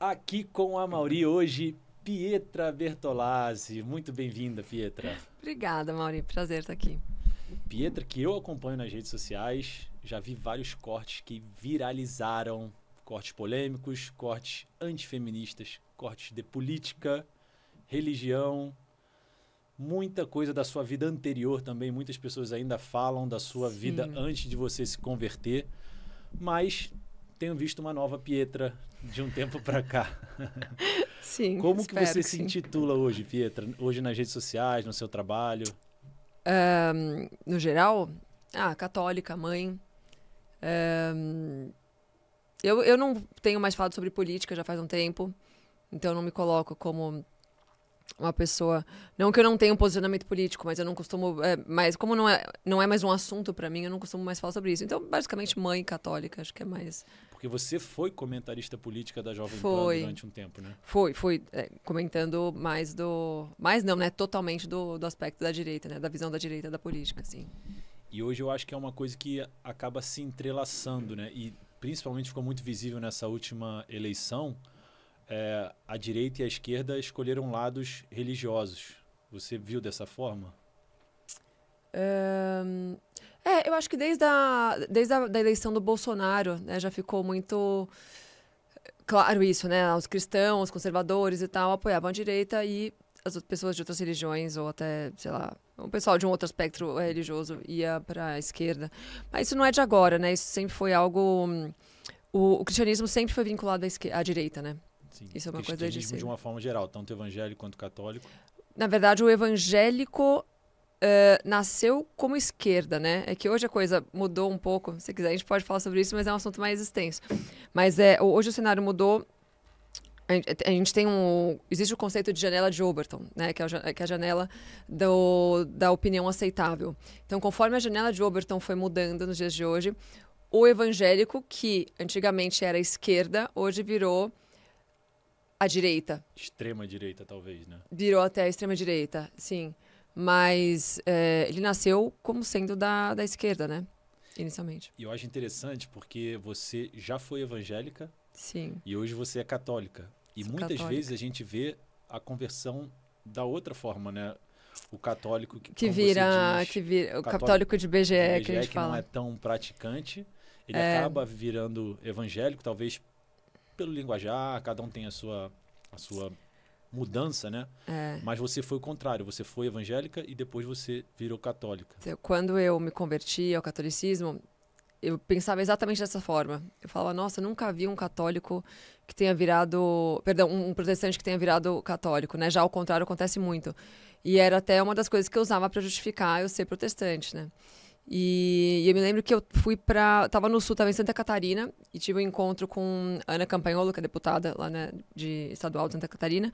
Aqui com a Mauri hoje, Pietra Bertolazzi. Muito bem-vinda, Pietra. Obrigada, Mauri. Prazer estar aqui. Pietra, que eu acompanho nas redes sociais, já vi vários cortes que viralizaram. Cortes polêmicos, cortes antifeministas, cortes de política, religião, muita coisa da sua vida anterior também. Muitas pessoas ainda falam da sua Sim. vida antes de você se converter. Mas tenho visto uma nova Pietra de um tempo para cá. Sim. Como que você que se sim. intitula hoje, Pietra? Hoje nas redes sociais, no seu trabalho? Um, no geral, ah, católica, mãe. Um, eu, eu não tenho mais falado sobre política já faz um tempo, então não me coloco como uma pessoa. Não que eu não tenha um posicionamento político, mas eu não costumo. É, mas como não é, não é mais um assunto para mim, eu não costumo mais falar sobre isso. Então, basicamente, mãe católica, acho que é mais. Porque você foi comentarista política da Jovem foi. Pan durante um tempo, né? Foi, foi. É, comentando mais do... Mais não, né? Totalmente do, do aspecto da direita, né? Da visão da direita da política, sim. E hoje eu acho que é uma coisa que acaba se entrelaçando, né? E principalmente ficou muito visível nessa última eleição, é, a direita e a esquerda escolheram lados religiosos. Você viu dessa forma? Um, é, eu acho que desde a, desde a da eleição do Bolsonaro, né, já ficou muito eh, claro isso, né? Os cristãos, os conservadores e tal apoiavam a direita e as pessoas de outras religiões ou até, sei lá, o pessoal de um outro espectro religioso ia para a esquerda. Mas isso não é de agora, né? Isso sempre foi algo o, o cristianismo sempre foi vinculado à, esquerda, à direita, né? Sim, isso é uma coisa de de uma forma geral, tanto evangélico quanto católico. Na verdade, o evangélico Uh, nasceu como esquerda, né? É que hoje a coisa mudou um pouco. Se quiser, a gente pode falar sobre isso, mas é um assunto mais extenso. Mas é, hoje o cenário mudou. A gente, tem um. Existe o conceito de janela de Overton, né? Que é, o, que é a janela do, da opinião aceitável. Então, conforme a janela de Overton foi mudando nos dias de hoje, o evangélico, que antigamente era esquerda, hoje virou a direita. Extrema direita, talvez, né? Virou até a extrema direita, sim. Mas é, ele nasceu como sendo da, da esquerda, né? Inicialmente. E eu acho interessante porque você já foi evangélica. Sim. E hoje você é católica. E Sou muitas católica. vezes a gente vê a conversão da outra forma, né? o católico que, que vira diz, que vira o católico, de BGE, de BGE que a gente que fala. não é tão praticante ele é... acaba virando evangélico talvez pelo linguajar cada um tem a sua a sua mudança, né? É. Mas você foi o contrário, você foi evangélica e depois você virou católica. Então, quando eu me converti ao catolicismo, eu pensava exatamente dessa forma. Eu falava, nossa, nunca vi um católico que tenha virado, perdão, um protestante que tenha virado católico, né? Já ao contrário acontece muito. E era até uma das coisas que eu usava para justificar eu ser protestante, né? E, e, eu me lembro que eu fui pra. Tava no sul, tava em Santa Catarina, e tive um encontro com Ana Campagnolo, que é deputada lá né, de estadual de Santa Catarina,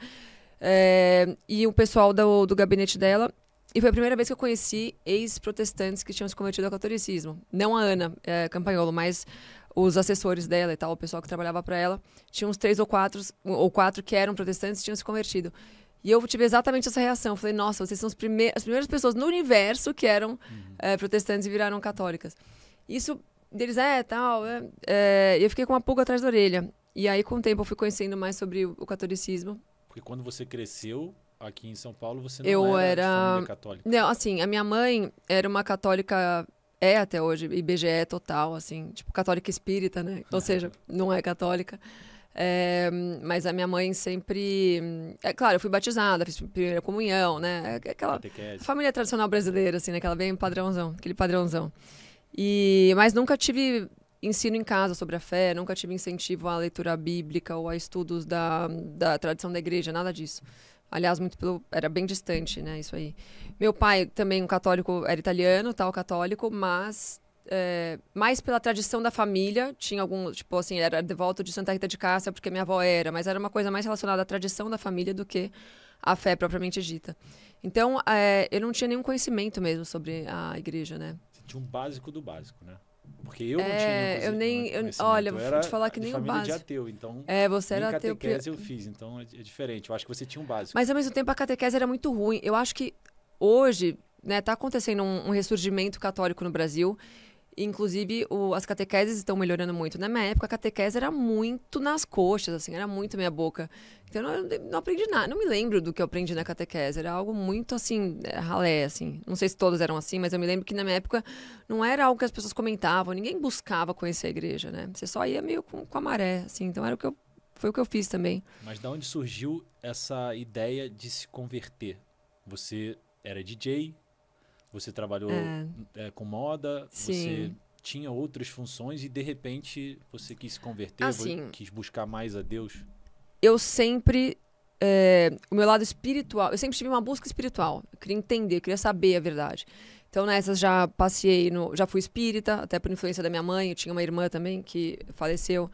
é, e o pessoal do, do gabinete dela. E foi a primeira vez que eu conheci ex-protestantes que tinham se convertido ao catolicismo. Não a Ana é, Campagnolo, mas os assessores dela e tal, o pessoal que trabalhava para ela. Tinha uns três ou quatro, ou quatro que eram protestantes e tinham se convertido. E eu tive exatamente essa reação. Eu falei, nossa, vocês são as primeiras, as primeiras pessoas no universo que eram uhum. é, protestantes e viraram católicas. Isso deles é tal. É, é, eu fiquei com uma pulga atrás da orelha. E aí, com o tempo, eu fui conhecendo mais sobre o, catolicismo. Porque quando você cresceu aqui em São Paulo, você não eu era, era... católica. Não, assim, a minha mãe era uma católica é até hoje, IBGE total, assim, tipo católica espírita, né? Ou seja, não é católica. É, mas a minha mãe sempre. É claro, eu fui batizada, fiz primeira comunhão, né? É aquela família tradicional brasileira, assim, né? Aquela bem padrãozão, aquele padrãozão. E, mas nunca tive ensino em casa sobre a fé, nunca tive incentivo à leitura bíblica ou a estudos da, da tradição da igreja, nada disso. Aliás, muito pelo, era bem distante, né? Isso aí. Meu pai também um católico, era italiano, tal católico, mas é, mais pela tradição da família. Tinha algum, tipo assim, era devoto de Santa Rita de Cássia, porque minha avó era, mas era uma coisa mais relacionada à tradição da família do que à fé propriamente dita. Então, é, eu não tinha nenhum conhecimento mesmo sobre a igreja, né? Você tinha um básico do básico, né? Porque eu é, não tinha eu né? nem, eu, Olha, eu vou te falar que nem o básico. de ateu, então... É, você era ateu. catequese eu fiz, então é, é diferente. Eu acho que você tinha um básico. Mas, ao mesmo tempo, a catequese era muito ruim. Eu acho que hoje, né, tá acontecendo um, um ressurgimento católico no Brasil Inclusive, o, as catequeses estão melhorando muito. Na minha época, a catequese era muito nas coxas, assim, era muito meia boca. Então, eu não, não aprendi nada, não me lembro do que eu aprendi na catequese. Era algo muito, assim, é, ralé, assim. Não sei se todos eram assim, mas eu me lembro que na minha época não era algo que as pessoas comentavam, ninguém buscava conhecer a igreja, né? Você só ia meio com, com a maré, assim. Então, era o que eu, foi o que eu fiz também. Mas da onde surgiu essa ideia de se converter? Você era DJ, você trabalhou é. é com moda, Sim. você tinha outras funções e de repente você quis se converter, assim, quis buscar mais a Deus? Eu sempre. É, o meu lado espiritual, eu sempre tive uma busca espiritual. Eu queria entender, eu queria saber a verdade. Então, nessas já passei no. Já fui espírita, até por influência da minha mãe. Eu tinha uma irmã também que faleceu.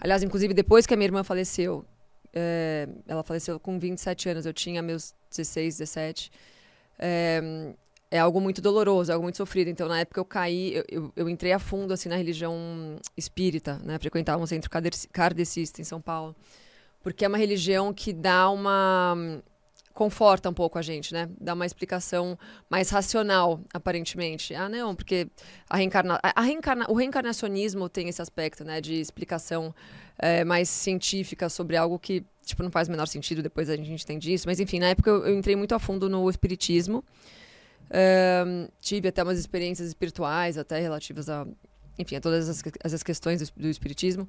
Aliás, inclusive, depois que a minha irmã faleceu, é, ela faleceu com 27 anos, eu tinha meus 16, 17. É, é algo muito doloroso, é algo muito sofrido. Então, na época eu caí, eu, eu, eu entrei a fundo assim na religião espírita, né? Frequentava um centro kardecista em São Paulo. Porque é uma religião que dá uma conforta um pouco a gente, né? Dá uma explicação mais racional, aparentemente. Ah, não, porque a reencarna... A reencarna... o reencarnacionismo tem esse aspecto, né? De explicação é, mais científica sobre algo que, tipo, não faz o menor sentido, depois a gente entende isso. Mas, enfim, na época eu, eu entrei muito a fundo no espiritismo. Um, tive até umas experiências espirituais, até relativas a, enfim, a todas as, as questões do, do espiritismo.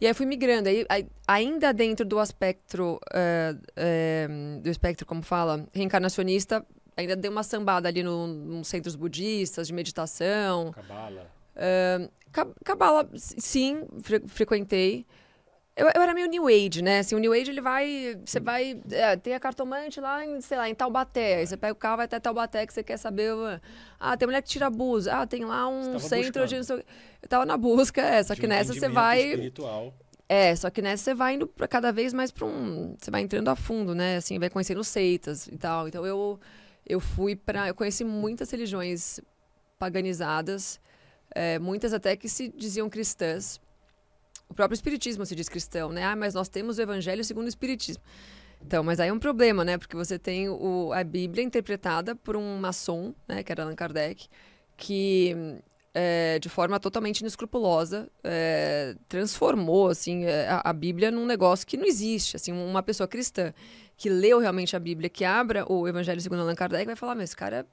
E aí fui migrando. Aí, ainda dentro do espectro, uh, ah, uh, eh, do espectro, como fala, reencarnacionista, ainda dei uma sambada ali nos no centros budistas, de meditação. Cabala. Uh, Cabala, sim, fre frequentei. Eu, eu, era meio New Age, né? Assim, o New Age, ele vai... Você vai... É, tem a cartomante lá em, sei lá, em Taubaté. Aí você pega o carro, vai até Taubaté, que você quer saber... Ah, tem mulher que tira abuso. Ah, tem lá um centro buscando. de... Eu tava na busca, é. Só de que um nessa você vai... espiritual. É, só que nessa você vai indo pra, cada vez mais pra um... Você vai entrando a fundo, né? Assim, vai conhecendo seitas e tal. Então, eu, eu fui pra... Eu conheci muitas religiões paganizadas. É, muitas até que se diziam cristãs o próprio espiritismo se diz cristão, né? Ah, mas nós temos o evangelho segundo o espiritismo. Então, mas aí é um problema, né? Porque você tem o, a Bíblia interpretada por um maçom, né? Que era Allan Kardec, que é, de forma totalmente inescrupulosa é, transformou assim é, a, a, Bíblia num negócio que não existe. Assim, uma pessoa cristã que leu realmente a Bíblia, que abra o Evangelho segundo Allan Kardec, vai falar: mas esse cara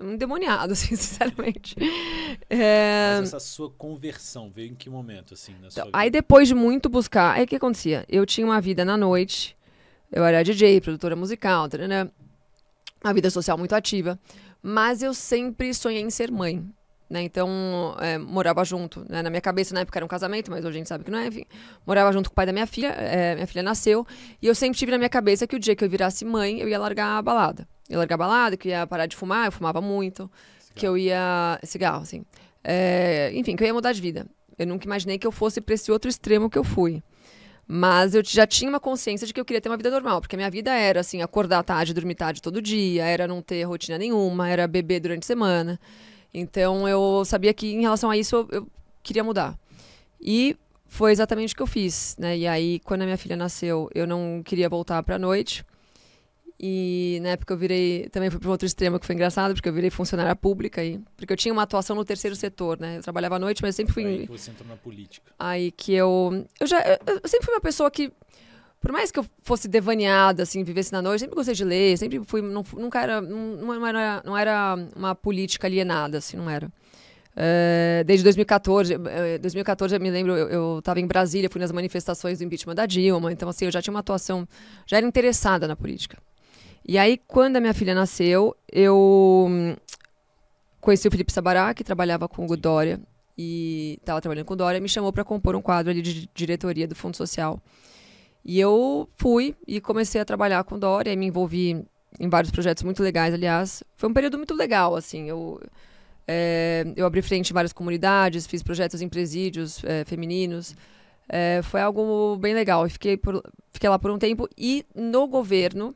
um demoniado, assim, sinceramente. É... Mas essa sua conversão veio em que momento, assim, na sua então, Aí depois de muito buscar, aí o que acontecia? Eu tinha uma vida na noite, eu era DJ, produtora musical, né? Uma vida social muito ativa, mas eu sempre sonhei em ser mãe. Né? Então, é, morava junto. Né? Na minha cabeça, na época era um casamento, mas hoje a gente sabe que não é, enfim. Morava junto com o pai da minha filha, é, minha filha nasceu, e eu sempre tive na minha cabeça que o dia que eu virasse mãe, eu ia largar a balada ia largar balada, que ia parar de fumar, eu fumava muito, cigarro. que eu ia. cigarro, assim. É, enfim, que eu ia mudar de vida. Eu nunca imaginei que eu fosse para esse outro extremo que eu fui. Mas eu já tinha uma consciência de que eu queria ter uma vida normal, porque a minha vida era assim, acordar tarde, dormir tarde todo dia, era não ter rotina nenhuma, era beber durante a semana. Então eu sabia que em relação a isso eu, eu queria mudar. E foi exatamente o que eu fiz, né? E aí quando a minha filha nasceu, eu não queria voltar para a noite. E na época eu virei, também fui para outro extremo que foi engraçado, porque eu virei funcionária pública aí porque eu tinha uma atuação no terceiro setor, né? Eu trabalhava à noite, mas eu sempre fui Aí você entrou na política. Aí que eu eu já eu, sempre fui uma pessoa que por mais que eu fosse devaneada, assim, vivesse na noite, sempre gostei de ler, sempre fui não, nunca era não, não era não era uma política alienada, assim, não era. Eh, desde 2014, 2014 eh, eu me lembro, eu estava em Brasília, fui nas manifestações do impeachment da Dilma, então assim, eu já tinha uma atuação, já era interessada na política. E aí, quando a minha filha nasceu, eu hum, conheci o Felipe Sabará, que trabalhava com o Dória e estava trabalhando com o Dória, me chamou para compor um quadro ali de diretoria do Fundo Social. E eu fui e comecei a trabalhar com o Dória, e me envolvi em vários projetos muito legais, aliás. Foi um período muito legal, assim. Eu, é, eu abri frente em várias comunidades, fiz projetos em presídios é, femininos. É, foi algo bem legal. e fiquei, por, fiquei lá por um tempo. E no governo,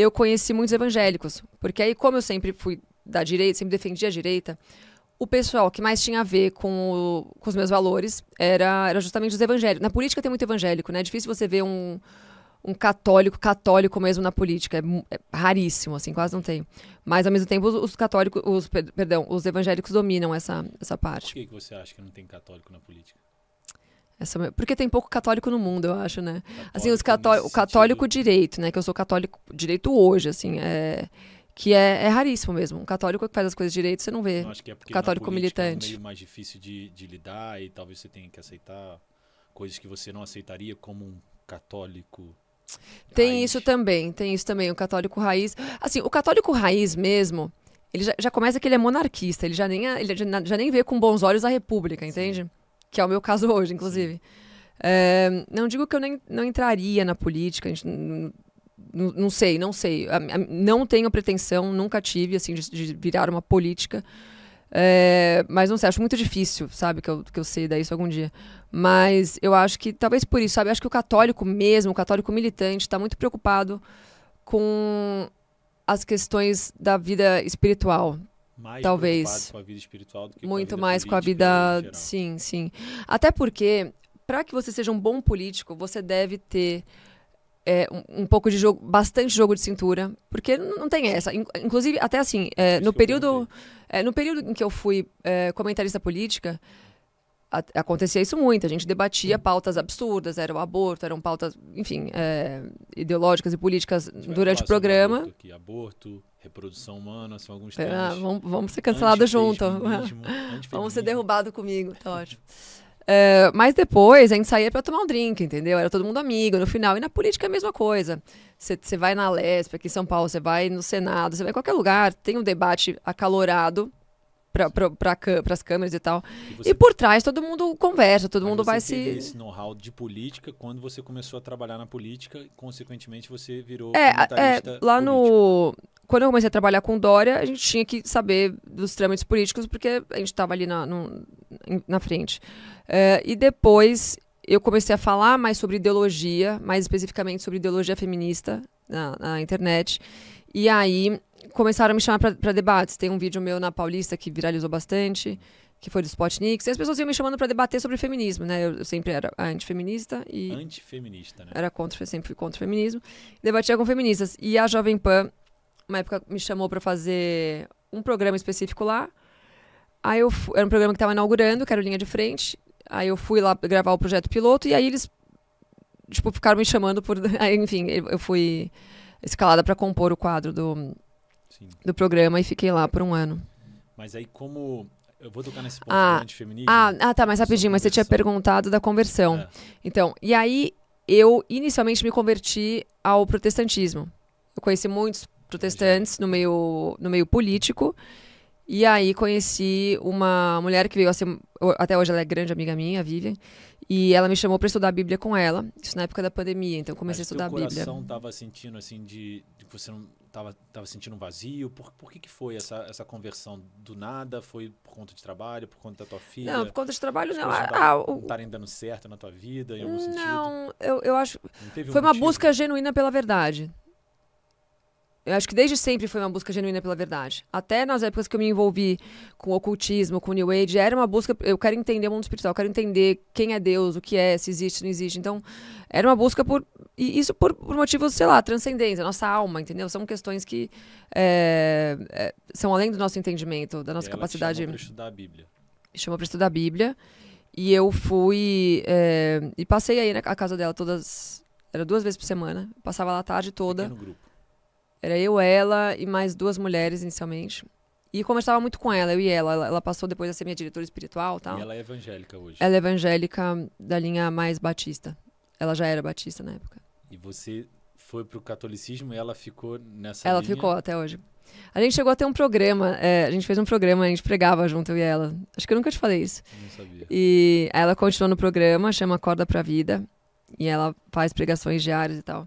eu conheci muitos evangélicos. Porque aí, como eu sempre fui da direita, sempre defendi a direita, o pessoal que mais tinha a ver com, o, com os meus valores era, era justamente os evangélicos. Na política tem muito evangélico, né? É difícil você ver um, um católico católico mesmo na política. É, é raríssimo, assim, quase não tem. Mas, ao mesmo tempo, os, os católicos, os, perdão, os evangélicos dominam essa, essa parte. Por que, que você acha que não tem católico na política? Essa, é porque tem pouco católico no mundo, eu acho, né? Católico assim, os cató o católico sentido. direito, né? Que eu sou católico direito hoje, assim, é, que é, é, raríssimo mesmo. Um católico que faz as coisas direito, você não vê. Não, acho que é porque católico militante. É meio mais difícil de, de lidar e talvez você tenha que aceitar coisas que você não aceitaria como um católico tem raiz. isso também, tem isso também. O católico raiz. Assim, o católico raiz mesmo, ele já, já começa que ele é monarquista, ele já nem, é, ele já, já nem vê com bons olhos a república, entende? Sim que é o meu caso hoje, inclusive. É, não digo que eu nem, não entraria na política, gente, não, não sei, não sei. Não tenho pretensão, nunca tive, assim, de, de virar uma política. É, mas não sei, acho muito difícil, sabe, que eu, que eu ceda isso algum dia. Mas eu acho que, talvez por isso, sabe, acho que o católico mesmo, o católico militante, está muito preocupado com as questões da vida espiritual, mais talvez com a vida espiritual do que muito com a vida mais política, com a vida sim sim até porque para que você seja um bom político você deve ter é, um, um, pouco de jogo, bastante jogo de cintura, porque não tem essa. Inclusive, até assim, é, no, período, é, no período em que eu fui é, comentarista política, a, acontecia isso muito. A gente debatia Sim. pautas absurdas, era o aborto, eram pautas, enfim, é, ideológicas e políticas durante o programa. Aborto, aborto Reprodução humana, são alguns é, temas. Ah, vamos, vamos, ser cancelados junto. vamos ser derrubados comigo, tá ótimo. É, mas depois a gente saía para tomar um drink, entendeu? Era todo mundo amigo no final. E na política é a mesma coisa. Você vai na Lespa, aqui em São Paulo, você vai no Senado, você vai em qualquer lugar, tem um debate acalorado para pra, as câmeras e tal. E, você... e, por trás todo mundo conversa, todo Aí mundo vai se. esse know-how de política quando você começou a trabalhar na política, consequentemente você virou. É, é lá político. no. Quando eu comecei a trabalhar com Dória, a gente tinha que saber dos trâmites políticos, porque a gente estava ali na, no, na frente. É, e depois eu comecei a falar mais sobre ideologia, mais especificamente sobre ideologia feminista na, na internet. E aí começaram a me chamar para debates. Tem um vídeo meu na Paulista que viralizou bastante, que foi do Spotnik. E as pessoas iam me chamando para debater sobre feminismo, né? Eu, eu sempre era antifeminista e. Antifeminista, né? Era contra, sempre fui contra o feminismo. Debatia com feministas. E a Jovem Pan, uma época, me chamou para fazer um programa específico lá. Aí eu fui, era um programa que estava inaugurando, que era Linha de Frente. Aí eu fui lá gravar o projeto piloto e aí eles tipo ficaram me chamando por, aí, enfim, eu fui escalada para compor o quadro do Sim. do programa e fiquei lá por um ano. Mas aí como eu vou tocar nesse ponto ah, de feminismo. Ah, ah, tá, mas rapidinho, mas você tinha perguntado da conversão. É. Então, e aí eu inicialmente me converti ao protestantismo. Eu conheci muitos protestantes no meio, no meio político. E aí conheci uma mulher que veio a ser, até hoje ela é grande amiga minha, a Vivian, e ela me chamou para estudar a Bíblia com ela, isso na época da pandemia, então comecei a estudar a Bíblia. Mas coração tava sentindo assim de, de que você não tava, tava sentindo um vazio? Por, por que, que foi essa, essa conversão do nada? Foi por conta de trabalho, por conta da tua filha? Não, por conta de trabalho não. Ah, não ah, estarem ah, dando certo na tua vida, em algum não, sentido? Não, eu, eu acho... Não foi um uma busca genuína pela verdade eu acho que desde sempre foi uma busca genuína pela verdade. Até nas épocas que eu me envolvi com ocultismo, com New Age, era uma busca. Eu quero entender o mundo espiritual, eu quero entender quem é Deus, o que é, se existe, não existe. Então, era uma busca por. E isso por, por motivos, sei lá, transcendência, nossa alma, entendeu? São questões que é, é, são além do nosso entendimento, da nossa e capacidade. Chamou para estudar a Bíblia. Chamou para estudar a Bíblia. E eu fui. É, e passei aí na casa dela todas. Era duas vezes por semana. Passava lá a tarde toda. Pequeno grupo era eu, ela e mais duas mulheres inicialmente. E conversava muito com ela, eu e ela. Ela, passou depois a ser minha diretora espiritual tal. E ela é evangélica hoje. Ela é evangélica da linha mais batista. Ela já era batista na época. E você foi pro catolicismo e ela ficou nessa Ela linha? ficou até hoje. A gente chegou a ter um programa, é, a gente fez um programa, a gente pregava junto, eu e ela. Acho que eu nunca te falei isso. Não sabia. E ela continuou no programa, chama Acorda pra Vida. E ela faz pregações diárias e tal.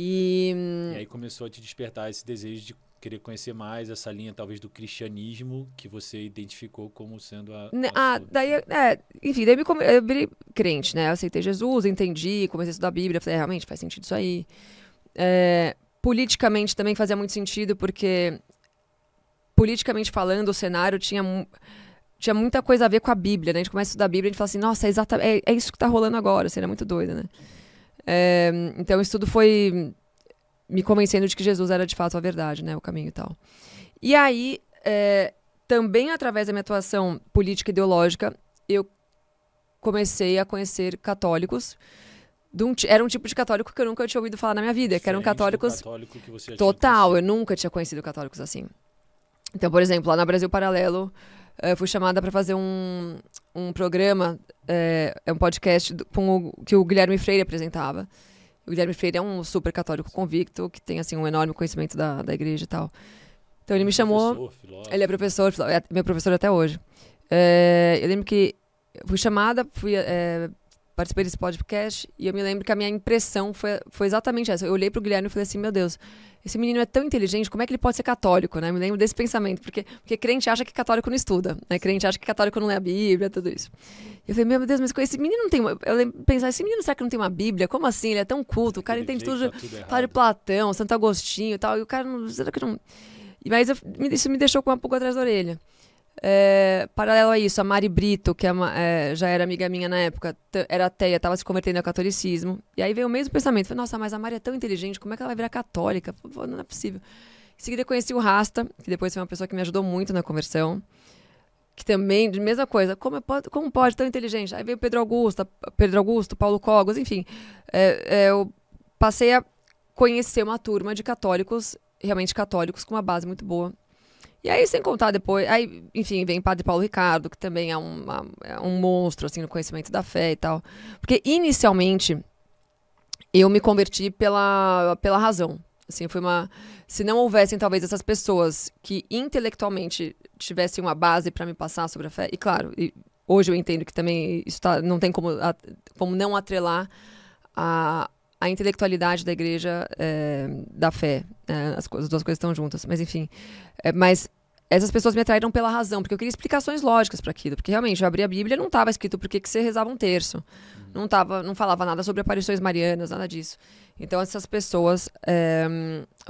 E, hum, e aí começou a te despertar esse desejo de querer conhecer mais essa linha, talvez, do cristianismo que você identificou como sendo a. Né, a ah, sua. daí, é, enfim, daí eu, me, eu virei crente, né? Eu aceitei Jesus, entendi, comecei a estudar a Bíblia, falei, é, realmente faz sentido isso aí. É, politicamente também fazia muito sentido, porque politicamente falando, o cenário tinha. Tinha muita coisa a ver com a Bíblia, né? A gente começa a estudar a Bíblia e a gente fala assim, nossa, é, exata, é, é isso que tá rolando agora, assim, muito doido, né? É, então, isso tudo foi me convencendo de que Jesus era de fato a verdade, né, o caminho e tal. E aí, é, também através da minha atuação política e ideológica, eu comecei a conhecer católicos. Um, era um tipo de católico que eu nunca tinha ouvido falar na minha vida, Diferente que eram católicos. Católico que total, eu nunca tinha conhecido católicos assim. Então, por exemplo, lá na Brasil Paralelo, eu eh, fui chamada para fazer um, um programa, é, é um podcast com o, que o Guilherme Freire apresentava. O Guilherme Freire é um super católico convicto, que tem assim um enorme conhecimento da, da igreja e tal. Então ele me é chamou. Filósofo. Ele é professor, é meu professor até hoje. É, eu lembro que fui chamada, fui é, participei desse podcast e eu me lembro que a minha impressão foi, foi exatamente essa. Eu olhei pro Guilherme e falei assim: meu Deus, esse menino é tão inteligente, como é que ele pode ser católico, né? Eu me lembro desse pensamento, porque, porque crente acha que católico não estuda, né? Crente acha que católico não lê a Bíblia, tudo isso. E eu falei: meu Deus, mas esse menino não tem. Uma... Eu lembro, pensar: esse menino será que não tem uma Bíblia? Como assim? Ele é tão culto, o cara entende tudo, tá tudo fala de Platão, Santo Agostinho e tal, e o cara não. Será que não. Mas eu, isso me deixou com uma pouco atrás da orelha. É, paralelo a isso, a Mari Brito, que é uma, é, já era amiga minha na época, era ateia, estava se convertendo ao catolicismo. E aí veio o mesmo pensamento. Falei, nossa, mas a Mari é tão inteligente, como é que ela vai virar católica? não é possível. Em seguida, conheci o Rasta, que depois foi uma pessoa que me ajudou muito na conversão. Que também, mesma coisa, como pode, como pode tão inteligente? Aí veio Pedro Augusto, Pedro Augusto, Paulo Cogos, enfim. É, é, eu passei a conhecer uma turma de católicos, realmente católicos, com uma base muito boa e aí, sem contar depois. Aí, enfim, vem Padre Paulo Ricardo, que também é, uma, é um monstro, assim, no conhecimento da fé e tal. Porque, inicialmente, eu me converti pela, pela razão. Assim, foi uma. Se não houvessem, talvez, essas pessoas que intelectualmente tivessem uma base para me passar sobre a fé. E, claro, e hoje eu entendo que também isso tá, não tem como, como não atrelar a, a intelectualidade da igreja é, da fé. É, as, as, duas coisas estão juntas, mas enfim. É, mas essas pessoas me atraíram pela razão, porque eu queria explicações lógicas para aquilo. Porque realmente, eu abri a Bíblia não estava escrito por que você rezava um terço. Uhum. Não, tava, não falava nada sobre aparições marianas, nada disso. Então essas pessoas é,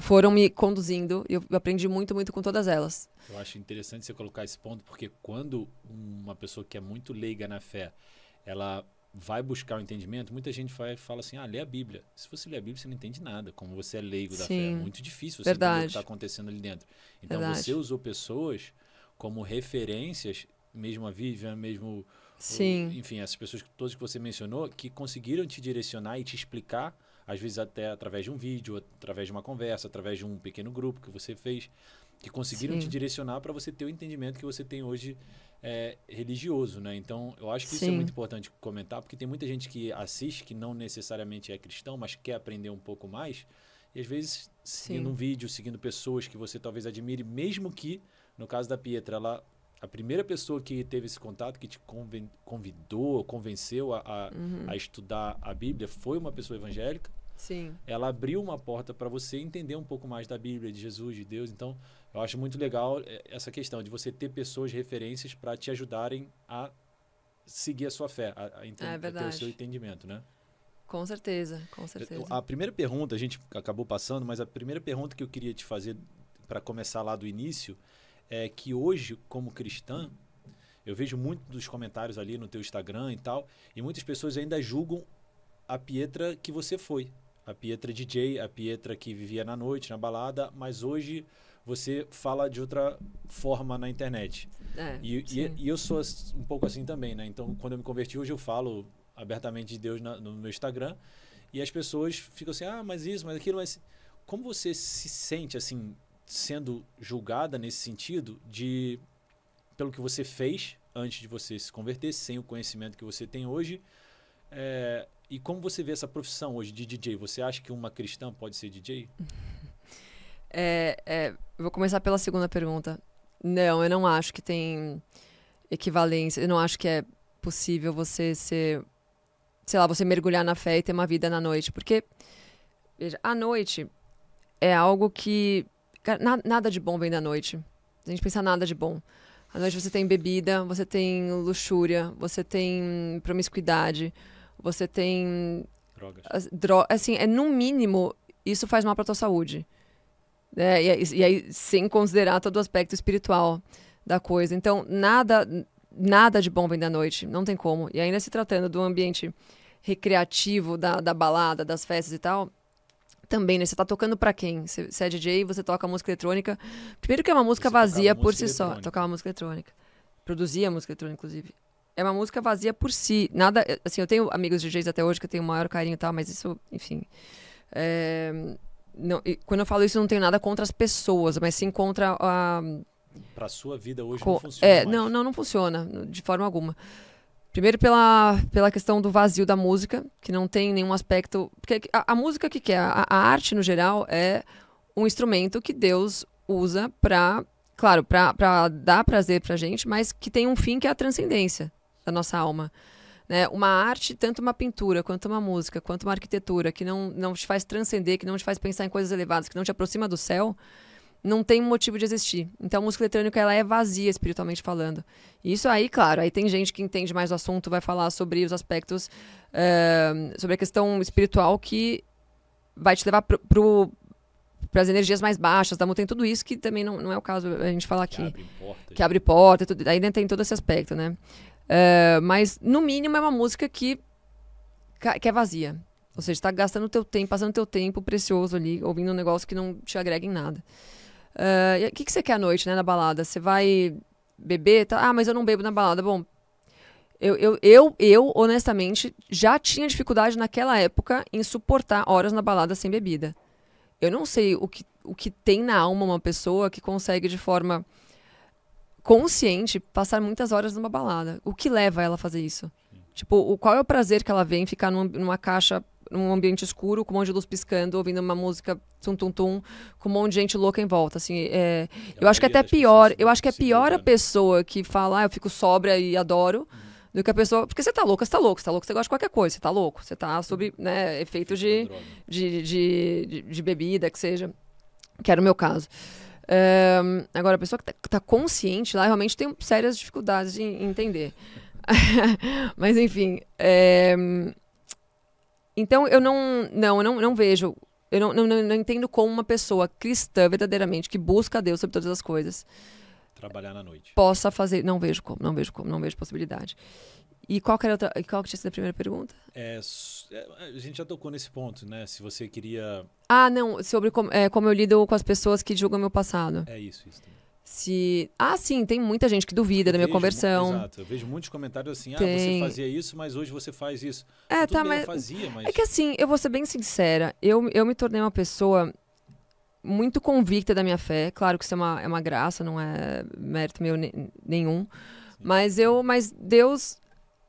foram me conduzindo e eu aprendi muito, muito com todas elas. Eu acho interessante você colocar esse ponto, porque quando uma pessoa que é muito leiga na fé, ela vai buscar o entendimento, muita gente vai fala assim: ah, lê a Bíblia. Se você lê a Bíblia, você não entende nada. Como você é leigo da Sim. fé, é muito difícil você Verdade. entender o que está acontecendo ali dentro. Então Verdade. você usou pessoas como referências, mesmo a Vivian, mesmo. Sim. O, enfim, essas pessoas todas que você mencionou, que conseguiram te direcionar e te explicar às vezes até através de um vídeo, através de uma conversa, através de um pequeno grupo que você fez, que conseguiram Sim. te direcionar para você ter o entendimento que você tem hoje é, religioso, né? Então, eu acho que Sim. isso é muito importante comentar, porque tem muita gente que assiste que não necessariamente é cristão, mas quer aprender um pouco mais, e às vezes seguindo Sim. um vídeo, seguindo pessoas que você talvez admire, mesmo que, no caso da Pietra, ela a primeira pessoa que teve esse contato, que te convidou, convenceu a, a, uhum. a, estudar a Bíblia, foi uma pessoa evangélica. Sim. Ela abriu uma porta para você entender um pouco mais da Bíblia, de Jesus, de Deus. Então, eu acho muito legal é, essa questão de você ter pessoas, referências para te ajudarem a seguir a sua fé, a, a, é a ter o seu entendimento, né? Com certeza, com certeza. A primeira pergunta, a gente acabou passando, mas a primeira pergunta que eu queria te fazer para começar lá do início é que hoje, como cristã, eu vejo muito dos comentários ali no teu Instagram e tal, e muitas pessoas ainda julgam a Pietra que você foi a Pietra é DJ, a Pietra que vivia na noite, na balada, mas hoje você fala de outra forma na internet. É, e, e, e, eu sou um pouco assim também, né? Então, quando eu me converti hoje, eu falo abertamente de Deus na, no meu Instagram e as pessoas ficam assim, ah, mas isso, mas aquilo, mas... Como você se sente, assim, sendo julgada nesse sentido de... Pelo que você fez antes de você se converter, sem o conhecimento que você tem hoje, é, e como você vê essa profissão hoje de DJ? Você acha que uma cristã pode ser DJ? É, é, vou começar pela segunda pergunta. Não, eu não acho que tem equivalência. Eu não acho que é possível você ser, sei lá, você mergulhar na fé e ter uma vida na noite, porque veja, a noite é algo que cara, nada de bom vem da noite. A gente pensa nada de bom. À noite você tem bebida, você tem luxúria, você tem promiscuidade você tem. Drogas. Dro assim, é no mínimo, isso faz mal para tua saúde. É, e, é, e, aí, sem considerar todo o aspecto espiritual da coisa. Então, nada, nada de bom vem da noite, não tem como. E ainda se tratando do ambiente recreativo, da, da balada, das festas e tal, também, né? Você tá tocando para quem? Você, é DJ, você toca música eletrônica. Primeiro que é uma música você vazia por si só. Tocava música eletrônica. Produzia música eletrônica, inclusive é uma música vazia por si. Nada, eh, assim, eu tenho amigos DJs até hoje que eu tenho o maior carinho e tal, mas isso, enfim. É, não, quando eu falo isso, eu não tenho nada contra as pessoas, mas sim contra a. Pra sua vida hoje não funciona. É, mais. Não, não, não funciona, de forma alguma. Primeiro pela, pela questão do vazio da música, que não tem nenhum aspecto. Porque é a, a música que, que é? A, a arte, no geral, é um instrumento que Deus usa para claro, para dar prazer pra gente, mas que tem um fim que é a transcendência da nossa alma. Né? Uma arte, tanto uma pintura, quanto uma música, quanto uma arquitetura, que não, não te faz transcender, que não te faz pensar em coisas elevadas, que não te aproxima do céu, não tem motivo de existir. Então, a música eletrônica ela é vazia, espiritualmente falando. isso aí, claro, aí tem gente que entende mais o assunto, vai falar sobre os aspectos, uh, sobre a questão espiritual que vai te levar pro para as energias mais baixas, tá? tem tudo isso que também não, não é o caso a gente falar que aqui. Abre porta, que abre porta, tudo, ainda tem todo esse aspecto, né? Ah, mas, no mínimo, é uma música que, que é vazia. Ou seja, está gastando teu tempo, passando teu tempo precioso ali, ouvindo um negócio que não te agrega em nada. Ah, o uh, que, que você quer à noite, né, na balada? Você vai beber? Tá? Ah, mas eu não bebo na balada. Bom, eu, eu, eu, eu, honestamente, já tinha dificuldade naquela época em suportar horas na balada sem bebida. Eu não sei o que, o que tem na alma uma pessoa que consegue, de forma consciente, passar muitas horas numa balada. O que leva ela a fazer isso? Tipo, o, qual é o prazer que ela vem ficar numa numa caixa, num ambiente escuro, com um monte de luz piscando, ouvindo uma música tum-tum-tum, com um monte de gente louca em volta, assim. É, eu acho que até pior, eu acho que é, é pior a pessoa que fala, ah, eu fico sóbria e adoro, uhum. do que a pessoa... Porque você tá louca, você tá louco, você tá louco, você gosta de qualquer coisa, você tá louco, você tá sobre uhum. né, efeito de, de, de, de, de bebida, que seja, que era o meu caso. Um, agora, a pessoa que está tá consciente lá realmente tem sérias dificuldades em entender. Mas, enfim. É... Então, eu não, não, não, não vejo. Eu não, não, não entendo como uma pessoa cristã, verdadeiramente, que busca a Deus sobre todas as coisas. Trabalhar na noite. Possa fazer. Não vejo como, não vejo como, não vejo possibilidade. E qual, que era outra, qual que tinha sido a primeira pergunta? É, é, a gente já tocou nesse ponto, né? Se você queria. Ah, não, sobre como, é, como eu lido com as pessoas que julgam meu passado. É isso, isso. Também. Se... Ah, sim, tem muita gente que duvida eu da minha conversão. Exato. Eu vejo muitos comentários assim, tem... ah, você fazia isso, mas hoje você faz isso. É, Tudo tá, mas... Fazia, mas... É que assim, eu vou ser bem sincera, eu, eu me tornei uma pessoa muito convicta da minha fé. Claro que isso é uma, é uma graça, não é mérito meu nenhum. Sim. Mas eu, mas Deus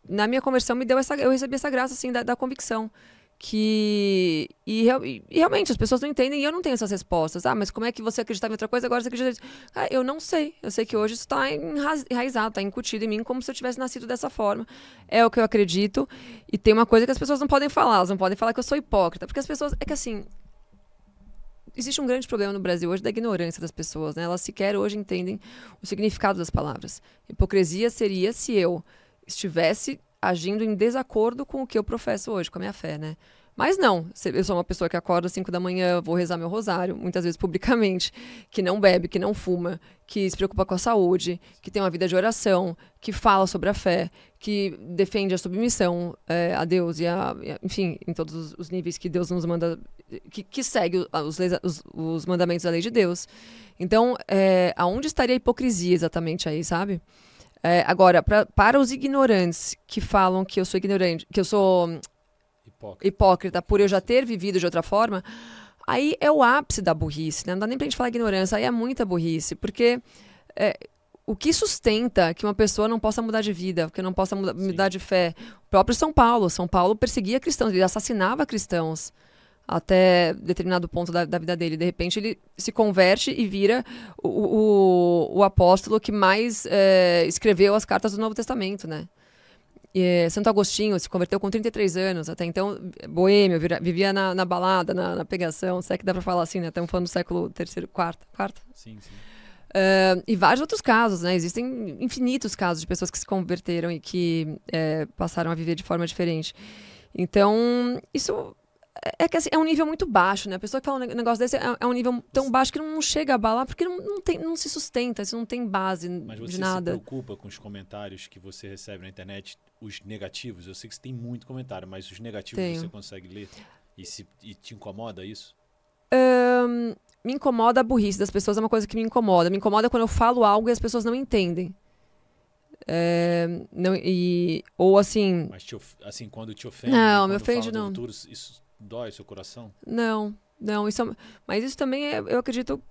na minha conversão me deu essa, eu recebi essa graça assim da, da convicção que e, e, realmente as pessoas não entendem e eu não tenho essas respostas. Ah, mas como é que você acreditava em outra coisa agora você acredita? Ah, eu não sei. Eu sei que hoje isso está enraizado, está incutido em mim como se eu tivesse nascido dessa forma. É o que eu acredito e tem uma coisa que as pessoas não podem falar, elas não podem falar que eu sou hipócrita, porque as pessoas é que assim existe um grande problema no Brasil hoje da ignorância das pessoas, né? Elas sequer hoje entendem o significado das palavras. Hipocrisia seria se eu estivesse agindo em desacordo com o que eu professo hoje, com a minha fé, né? Mas não, eu sou uma pessoa que acorda às 5 da manhã, vou rezar meu rosário, muitas vezes publicamente, que não bebe, que não fuma, que se preocupa com a saúde, que tem uma vida de oração, que fala sobre a fé, que defende a submissão é, a Deus e a, Enfim, em todos os, níveis que Deus nos manda. que, que segue os, os, os, mandamentos da lei de Deus. Então, é, aonde estaria a hipocrisia exatamente aí, sabe? É, agora, pra, para os ignorantes que falam que eu sou ignorante, que eu sou hipócrita. hipócrita por eu já ter vivido de outra forma, aí é o ápice da burrice, né? Não dá nem pra gente falar ignorância, aí é muita burrice, porque é, o que sustenta que uma pessoa não possa mudar de vida, que não possa muda, mudar de fé? O próprio São Paulo, São Paulo perseguia cristãos, ele assassinava cristãos até determinado ponto da, da vida dele. De repente, ele se converte e vira o, o, o apóstolo que mais é, escreveu as cartas do Novo Testamento, né? E, eh, Santo Agostinho se converteu com 33 anos, até então boêmio, vira, vivia na, na balada, na, na, pegação, sei é que dá pra falar assim, né? Estamos falando do século terceiro, quarto, quarto? Sim, sim. Uh, e vários outros casos, né? Existem infinitos casos de pessoas que se converteram e que é, passaram a viver de forma diferente. Então, isso é, é que assim, é um nível muito baixo, né? A pessoa que fala um negócio desse é, é, um nível tão baixo que não chega a abalar, porque não, não, tem, não se sustenta, assim, não tem base Mas de nada. Mas você se preocupa com os comentários que você recebe na internet, os negativos? Eu sei que você tem muito comentário, mas os negativos Tenho. você consegue ler? E, se, e te incomoda isso? Um, me incomoda a burrice das pessoas, é uma coisa que me incomoda. Me incomoda quando eu falo algo e as pessoas não entendem. É, não, e, ou assim. Mas te, assim, quando te ofende. Não, me ofende não. Futuro, isso dói seu coração? Não, não. Isso é... Mas isso também é, eu acredito.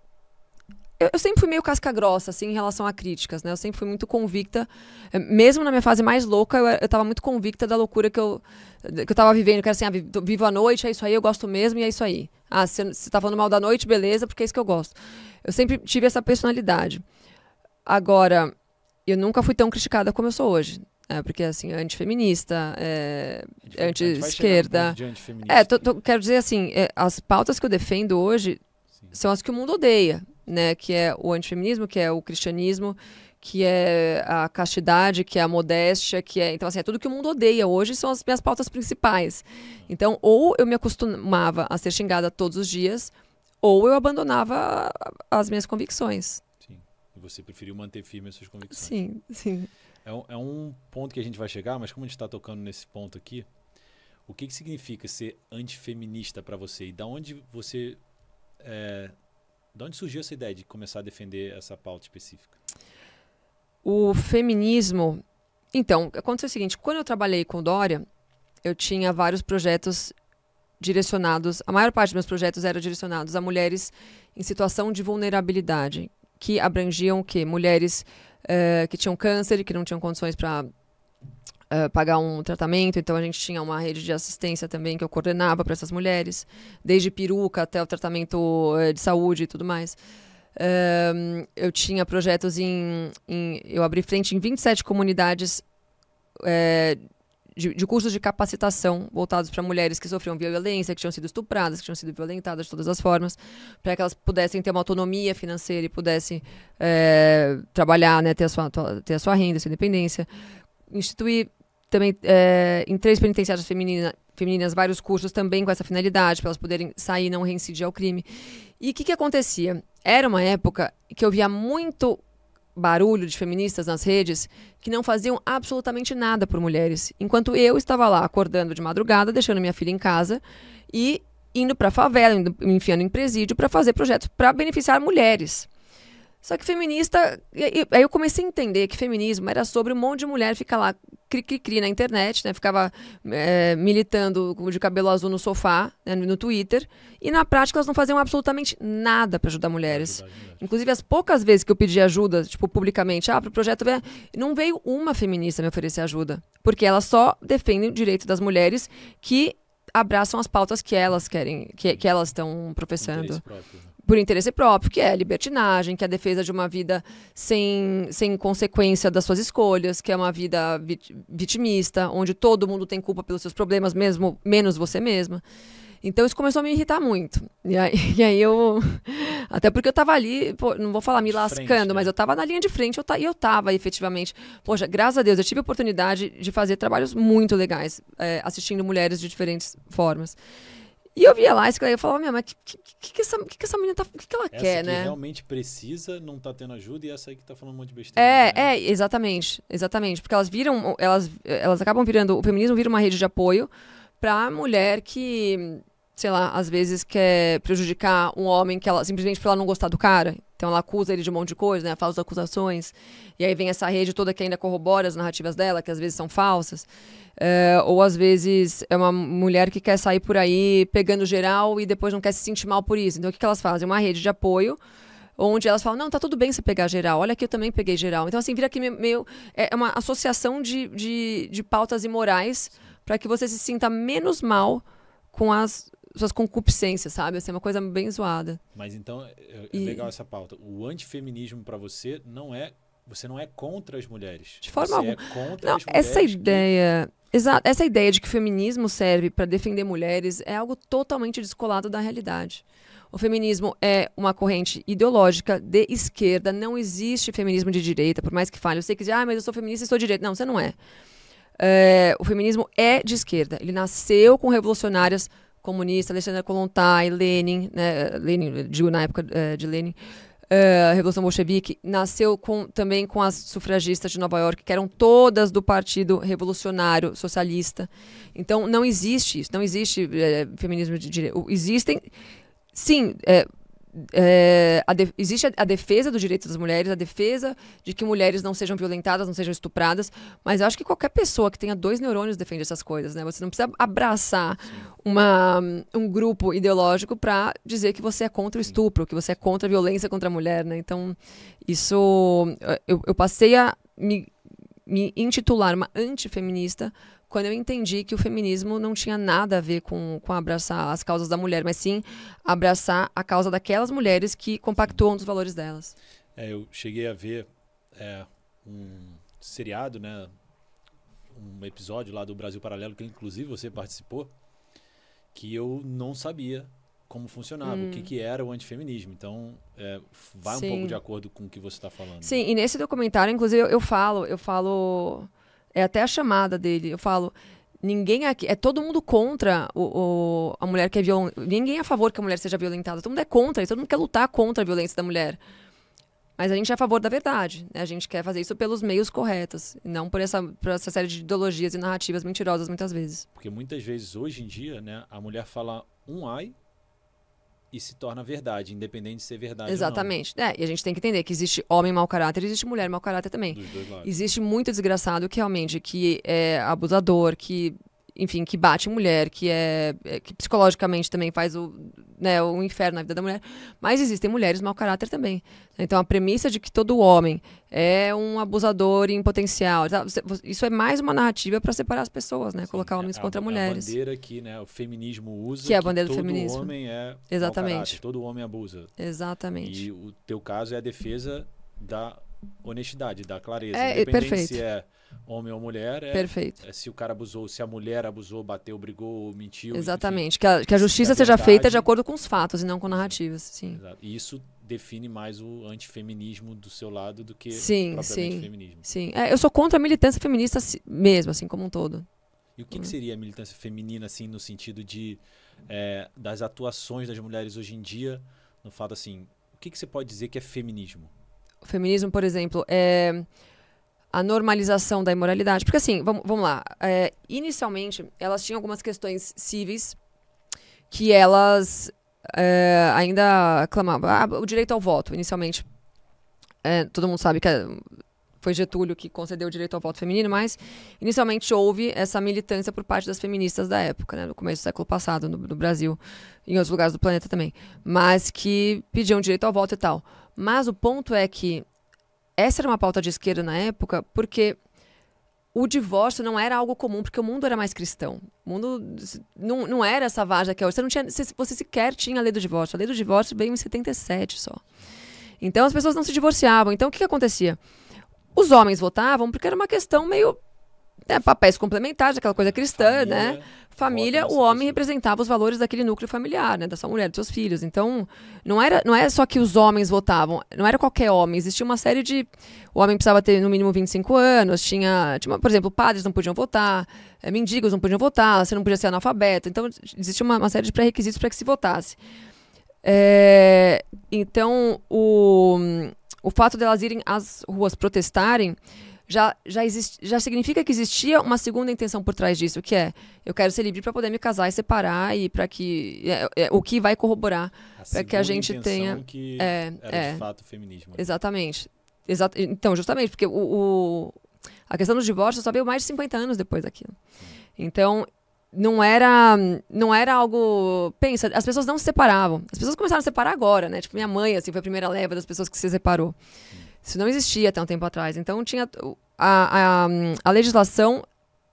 Eu, eu, sempre fui meio casca grossa, assim, em relação a críticas, né? Eu sempre fui muito convicta. Eh, mesmo na minha fase mais louca, eu, eu tava muito convicta da loucura que eu, que eu tava vivendo. Que era assim, ah, vivo a noite, é isso aí, eu gosto mesmo e é isso aí. Ah, você, você tá falando mal da noite, beleza, porque é isso que eu gosto. Eu sempre tive essa personalidade. Agora, eu nunca fui tão criticada como eu sou hoje. É, porque assim, é antifeminista, é, é anti-esquerda. É, tô, tô, quero dizer assim, é, as pautas que eu defendo hoje Sim. são as que o mundo odeia, né? Que é o antifeminismo, que é o cristianismo, que é a castidade, que é a modéstia, que é. Então, assim, é tudo que o mundo odeia hoje são as minhas pautas principais. Então, ou eu me acostumava a ser xingada todos os dias, ou eu abandonava as minhas convicções. Sim. E você preferiu manter firme as suas convicções. Sim, sim. É um, é um ponto que a gente vai chegar, mas como a gente está tocando nesse ponto aqui, o que, que significa ser antifeminista para você? E da onde você. É, da onde surgiu essa ideia de começar a defender essa pauta específica? O feminismo. Então, aconteceu o seguinte: quando eu trabalhei com Dória, eu tinha vários projetos direcionados, a maior parte dos meus projetos eram direcionados a mulheres em situação de vulnerabilidade, que abrangiam o quê? Mulheres uh, que tinham câncer e que não tinham condições para uh, eh, pagar um tratamento. Então a gente tinha uma rede de assistência também que eu coordenava para essas mulheres, desde peruca até o tratamento uh, de saúde e tudo mais. eu tinha projetos em, em, Eu abri frente em 27 comunidades de, de cursos de capacitação voltados para mulheres que sofriam violência, que tinham sido estupradas, que tinham sido violentadas de todas as formas, para que elas pudessem ter uma autonomia financeira e pudessem é, trabalhar, né, ter, a sua, ter a sua renda, a sua independência. Instituir também é, em três penitenciárias femininas vários cursos também com essa finalidade, para elas poderem sair e não reincidir ao crime. E o que, que acontecia? Era uma época que eu via muito barulho de feministas nas redes que não faziam absolutamente nada por mulheres, enquanto eu estava lá acordando de madrugada, deixando minha filha em casa e indo para favela, indo, me enfiando em presídio para fazer projetos para beneficiar mulheres. Só que feminista. aí eu comecei a entender que feminismo era sobre um monte de mulher ficar lá cri-cri-cri na internet, né? Ficava é, militando de cabelo azul no sofá, né? no Twitter. E na prática elas não faziam absolutamente nada para ajudar mulheres. Inclusive, as poucas vezes que eu pedi ajuda, tipo, publicamente, ah, pro projeto ver, não veio uma feminista me oferecer ajuda. Porque elas só defendem o direito das mulheres que abraçam as pautas que elas querem, que, que elas estão professando. Próprio, né? por interesse próprio, que é a libertinagem, que é a defesa de uma vida sem, sem consequência das suas escolhas, que é uma vida vit, vitimista, onde todo mundo tem culpa pelos seus problemas, mesmo menos você mesma. Então isso começou a me irritar muito. E aí, e aí eu. Até porque eu tava ali, pô, não vou falar me lascando, frente, mas né? eu tava na linha de frente, eu, ta, eu tava efetivamente. Poxa, graças a Deus, eu tive a oportunidade de fazer trabalhos muito legais, é, assistindo mulheres de diferentes formas. E eu via lá esse colega e falava, meu, mas o que, que, que, essa, que, que essa menina tá. O que, que ela essa quer, que né? realmente precisa, não tá tendo ajuda, e essa aí que tá falando um monte de besteira. É, né? é, exatamente. Exatamente. Porque elas viram, elas, elas acabam virando. O feminismo vira uma rede de apoio pra mulher que sei lá, às vezes quer prejudicar um homem que ela simplesmente por ela não gostar do cara. Então ela acusa ele de um monte de coisa, né? Falsas acusações. E aí vem essa rede toda que ainda corrobora as narrativas dela, que às vezes são falsas. É, ou às vezes é uma mulher que quer sair por aí pegando geral e depois não quer se sentir mal por isso. Então o que, que elas fazem? Uma rede de apoio onde elas falam, não, tá tudo bem você pegar geral, olha que eu também peguei geral. Então, assim, vira aqui meio. É, é uma associação de, de, de pautas imorais para que você se sinta menos mal com as suas concupiscências, sabe? Assim, é uma coisa bem zoada. Mas então, é, é e... legal essa pauta. O antifeminismo para você não é. Você não é contra as mulheres. De forma é alguma. É contra não, as mulheres essa ideia. Que... Exato. Essa ideia de que o feminismo serve para defender mulheres é algo totalmente descolado da realidade. O feminismo é uma corrente ideológica de esquerda. Não existe feminismo de direita, por mais que fale. Eu sei que diz, ah, mas eu sou feminista e sou de direita. Não, você não é. é. O feminismo é de esquerda. Ele nasceu com revolucionárias comunista, Alexandre Kolontai, Lenin, né, Lenin, digo na época é, de Lenin, é, Revolução Bolchevique, nasceu com, também com as sufragistas de Nova York, que eram todas do Partido Revolucionário Socialista. Então, não existe isso, não existe é, feminismo de direita. Existem, sim, é, a de, existe a, a, defesa do direito das mulheres, a defesa de que mulheres não sejam violentadas, não sejam estupradas, mas eu acho que qualquer pessoa que tenha dois neurônios defende essas coisas, né? Você não precisa abraçar uma, um grupo ideológico para dizer que você é contra o estupro, que você é contra a violência contra a mulher, né? Então, isso. Eu, eu passei a me, me intitular uma antifeminista quando eu entendi que o feminismo não tinha nada a ver com, com abraçar as causas da mulher, mas sim abraçar a causa daquelas mulheres que compactuam dos valores delas. É, eu cheguei a ver é, um seriado, né, um episódio lá do Brasil Paralelo, que inclusive você participou, que eu não sabia como funcionava, hum. o que, hum. que era o antifeminismo. Então, é, vai Sim. um pouco de acordo com o que você está falando. Sim, e nesse documentário, inclusive, eu, eu falo, eu falo é até a chamada dele. Eu falo, ninguém aqui. É todo mundo contra o, o a mulher que é violenta. Ninguém é a favor que a mulher seja violentada. Todo mundo é contra, todo mundo quer lutar contra a violência da mulher. Mas a gente é a favor da verdade. Né? A gente quer fazer isso pelos meios corretos, não por essa, por essa série de ideologias e narrativas mentirosas, muitas vezes. Porque muitas vezes, hoje em dia, né, a mulher fala um ai e se torna verdade, independente de ser verdade Exatamente. É, e a gente tem que entender que existe homem mau caráter e existe mulher mau caráter também. Existe muito desgraçado que realmente que é abusador, que enfim, que bate mulher, que é, é, que psicologicamente também faz o, né, o inferno na vida da mulher. Mas existem mulheres mau caráter também. Então a premissa de que todo homem é um abusador em potencial, tá, isso é mais uma narrativa para separar as pessoas, né? Sim, Colocar é, homens é contra a é mulheres. A bandeira que né, o feminismo usa. Que é a bandeira do feminismo. Todo homem é Exatamente. todo homem abusa. Exatamente. E o teu caso é a defesa da honestidade, da clareza. É, independente perfeito. se é homem ou mulher. É, Perfeito. É se o cara abusou, se a mulher abusou, bateu, brigou, mentiu. Exatamente. Enfim, que, a, que a justiça é verdade... seja feita de acordo com os fatos e não com narrativas. Sim. Exato. E isso define mais o antifeminismo do seu lado do que sim, propriamente sim, feminismo. Sim, é, eu sou contra a militância feminista mesmo, assim como um todo. E o que, hum. que seria a militância feminina, assim, no sentido de é, das atuações das mulheres hoje em dia, no fato assim, o que, que você pode dizer que é feminismo? O feminismo, por exemplo, é a normalização da imoralidade. Porque assim, vamos, vamos lá. É, inicialmente, elas tinham algumas questões cíveis que elas é, ainda clamavam. Ah, o direito ao voto, inicialmente. É, todo mundo sabe que é, foi Getúlio que concedeu o direito ao voto feminino, mas inicialmente houve essa militância por parte das feministas da época, né, no começo do século passado, no, no Brasil, em outros lugares do planeta também, mas que pediam direito ao voto e tal. Mas o ponto é que essa era uma pauta de esquerda na época, porque o divórcio não era algo comum, porque o mundo era mais cristão. O mundo não, não era essa vaga que é hoje. Você, não tinha, você sequer tinha a lei do divórcio. A lei do divórcio veio em 77 só. Então as pessoas não se divorciavam. Então o que, que acontecia? Os homens votavam porque era uma questão meio né, papéis complementares, aquela coisa cristã, família, né? Família, o homem representava os valores daquele núcleo familiar, né? Da sua mulher, dos seus filhos. Então, não era, não era é só que os homens votavam, não era qualquer homem. Existia uma série de. O homem precisava ter no mínimo 25 anos, tinha. tinha por exemplo, padres não podiam votar, é, mendigos não podiam votar, você não podia ser analfabeto. Então, existia uma, uma série de pré-requisitos para que se votasse. É, então, o, o fato delas de irem às ruas protestarem já, já, exist, já significa que existia uma segunda intenção por trás disso, que é eu quero ser livre para poder me casar e separar e para que é, é, o que vai corroborar para que a gente tenha que é, era de é. fato feminismo. Né? Exatamente. então, justamente porque o, o, a questão do divórcio só veio mais de 50 anos depois daquilo. Hum. Então, não era não era algo pensa as pessoas não se separavam as pessoas começaram a se separar agora né tipo minha mãe assim foi a primeira leva das pessoas que se separou hum. Isso não existia até um tempo atrás. Então tinha a, a, a legislação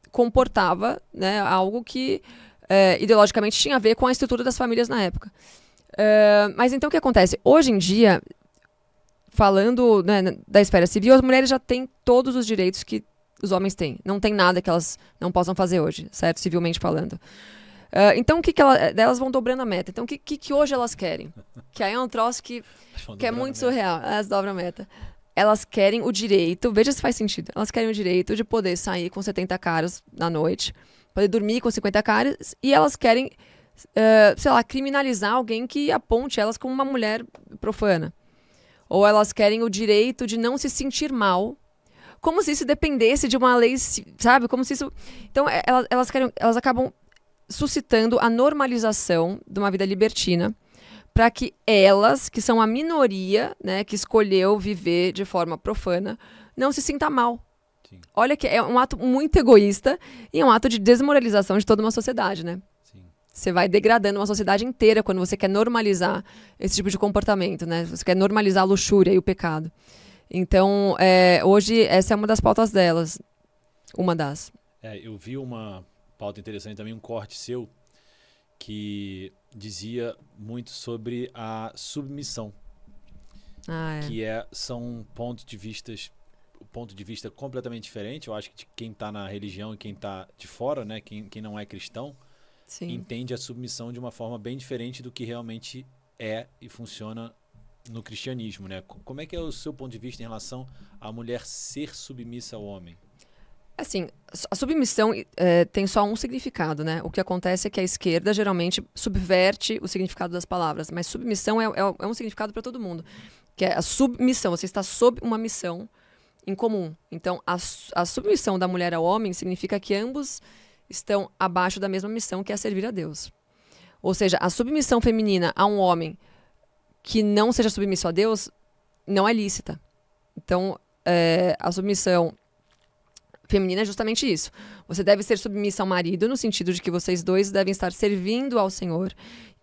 comportava né, algo que é, ideologicamente tinha a ver com a estrutura das famílias na época. É, mas então o que acontece? Hoje em dia, falando né, da esfera civil, as mulheres já têm todos os direitos que os homens têm. Não tem nada que elas não possam fazer hoje, certo? Civilmente falando. Uh, então, o que, que ela, elas vão dobrando a meta? Então, o que, que, que, hoje elas querem? Que aí é um troço que, que é muito surreal. Elas dobram a meta elas querem o direito, veja se faz sentido, elas querem o direito de poder sair com 70 caras na noite, poder dormir com 50 caras, e elas querem, uh, sei lá, criminalizar alguém que aponte elas como uma mulher profana. Ou elas querem o direito de não se sentir mal, como se isso dependesse de uma lei, sabe? Como se isso. Então, eh, elas, elas, querem, elas acabam suscitando a normalização de uma vida libertina para que elas, que são a minoria, né, que escolheu viver de forma profana, não se sinta mal. Sim. Olha que é um ato muito egoísta e é um ato de desmoralização de toda uma sociedade, né? Você vai degradando uma sociedade inteira quando você quer normalizar esse tipo de comportamento, né? Você quer normalizar a luxúria e o pecado. Então, é, hoje, essa é uma das pautas delas. Uma das. É, eu vi uma pauta interessante também, um corte seu, que dizia muito sobre a submissão, ah, é. que é são pontos de vistas ponto de vista completamente diferente. Eu acho que quem está na religião e quem está de fora, né, quem, quem não é cristão, Sim. entende a submissão de uma forma bem diferente do que realmente é e funciona no cristianismo, né? Como é que é o seu ponto de vista em relação à mulher ser submissa ao homem? Assim, a submissão é, tem só um significado, né? O que acontece é que a esquerda geralmente subverte o significado das palavras, mas submissão é, é, é um significado para todo mundo, que é a submissão. Você está sob uma missão em comum. Então, a, a submissão da mulher ao homem significa que ambos estão abaixo da mesma missão, que é servir a Deus. Ou seja, a submissão feminina a um homem que não seja submisso a Deus não é lícita. Então, é, a submissão feminina é justamente isso. Você deve ser submissa ao marido, no sentido de que vocês dois devem estar servindo ao Senhor.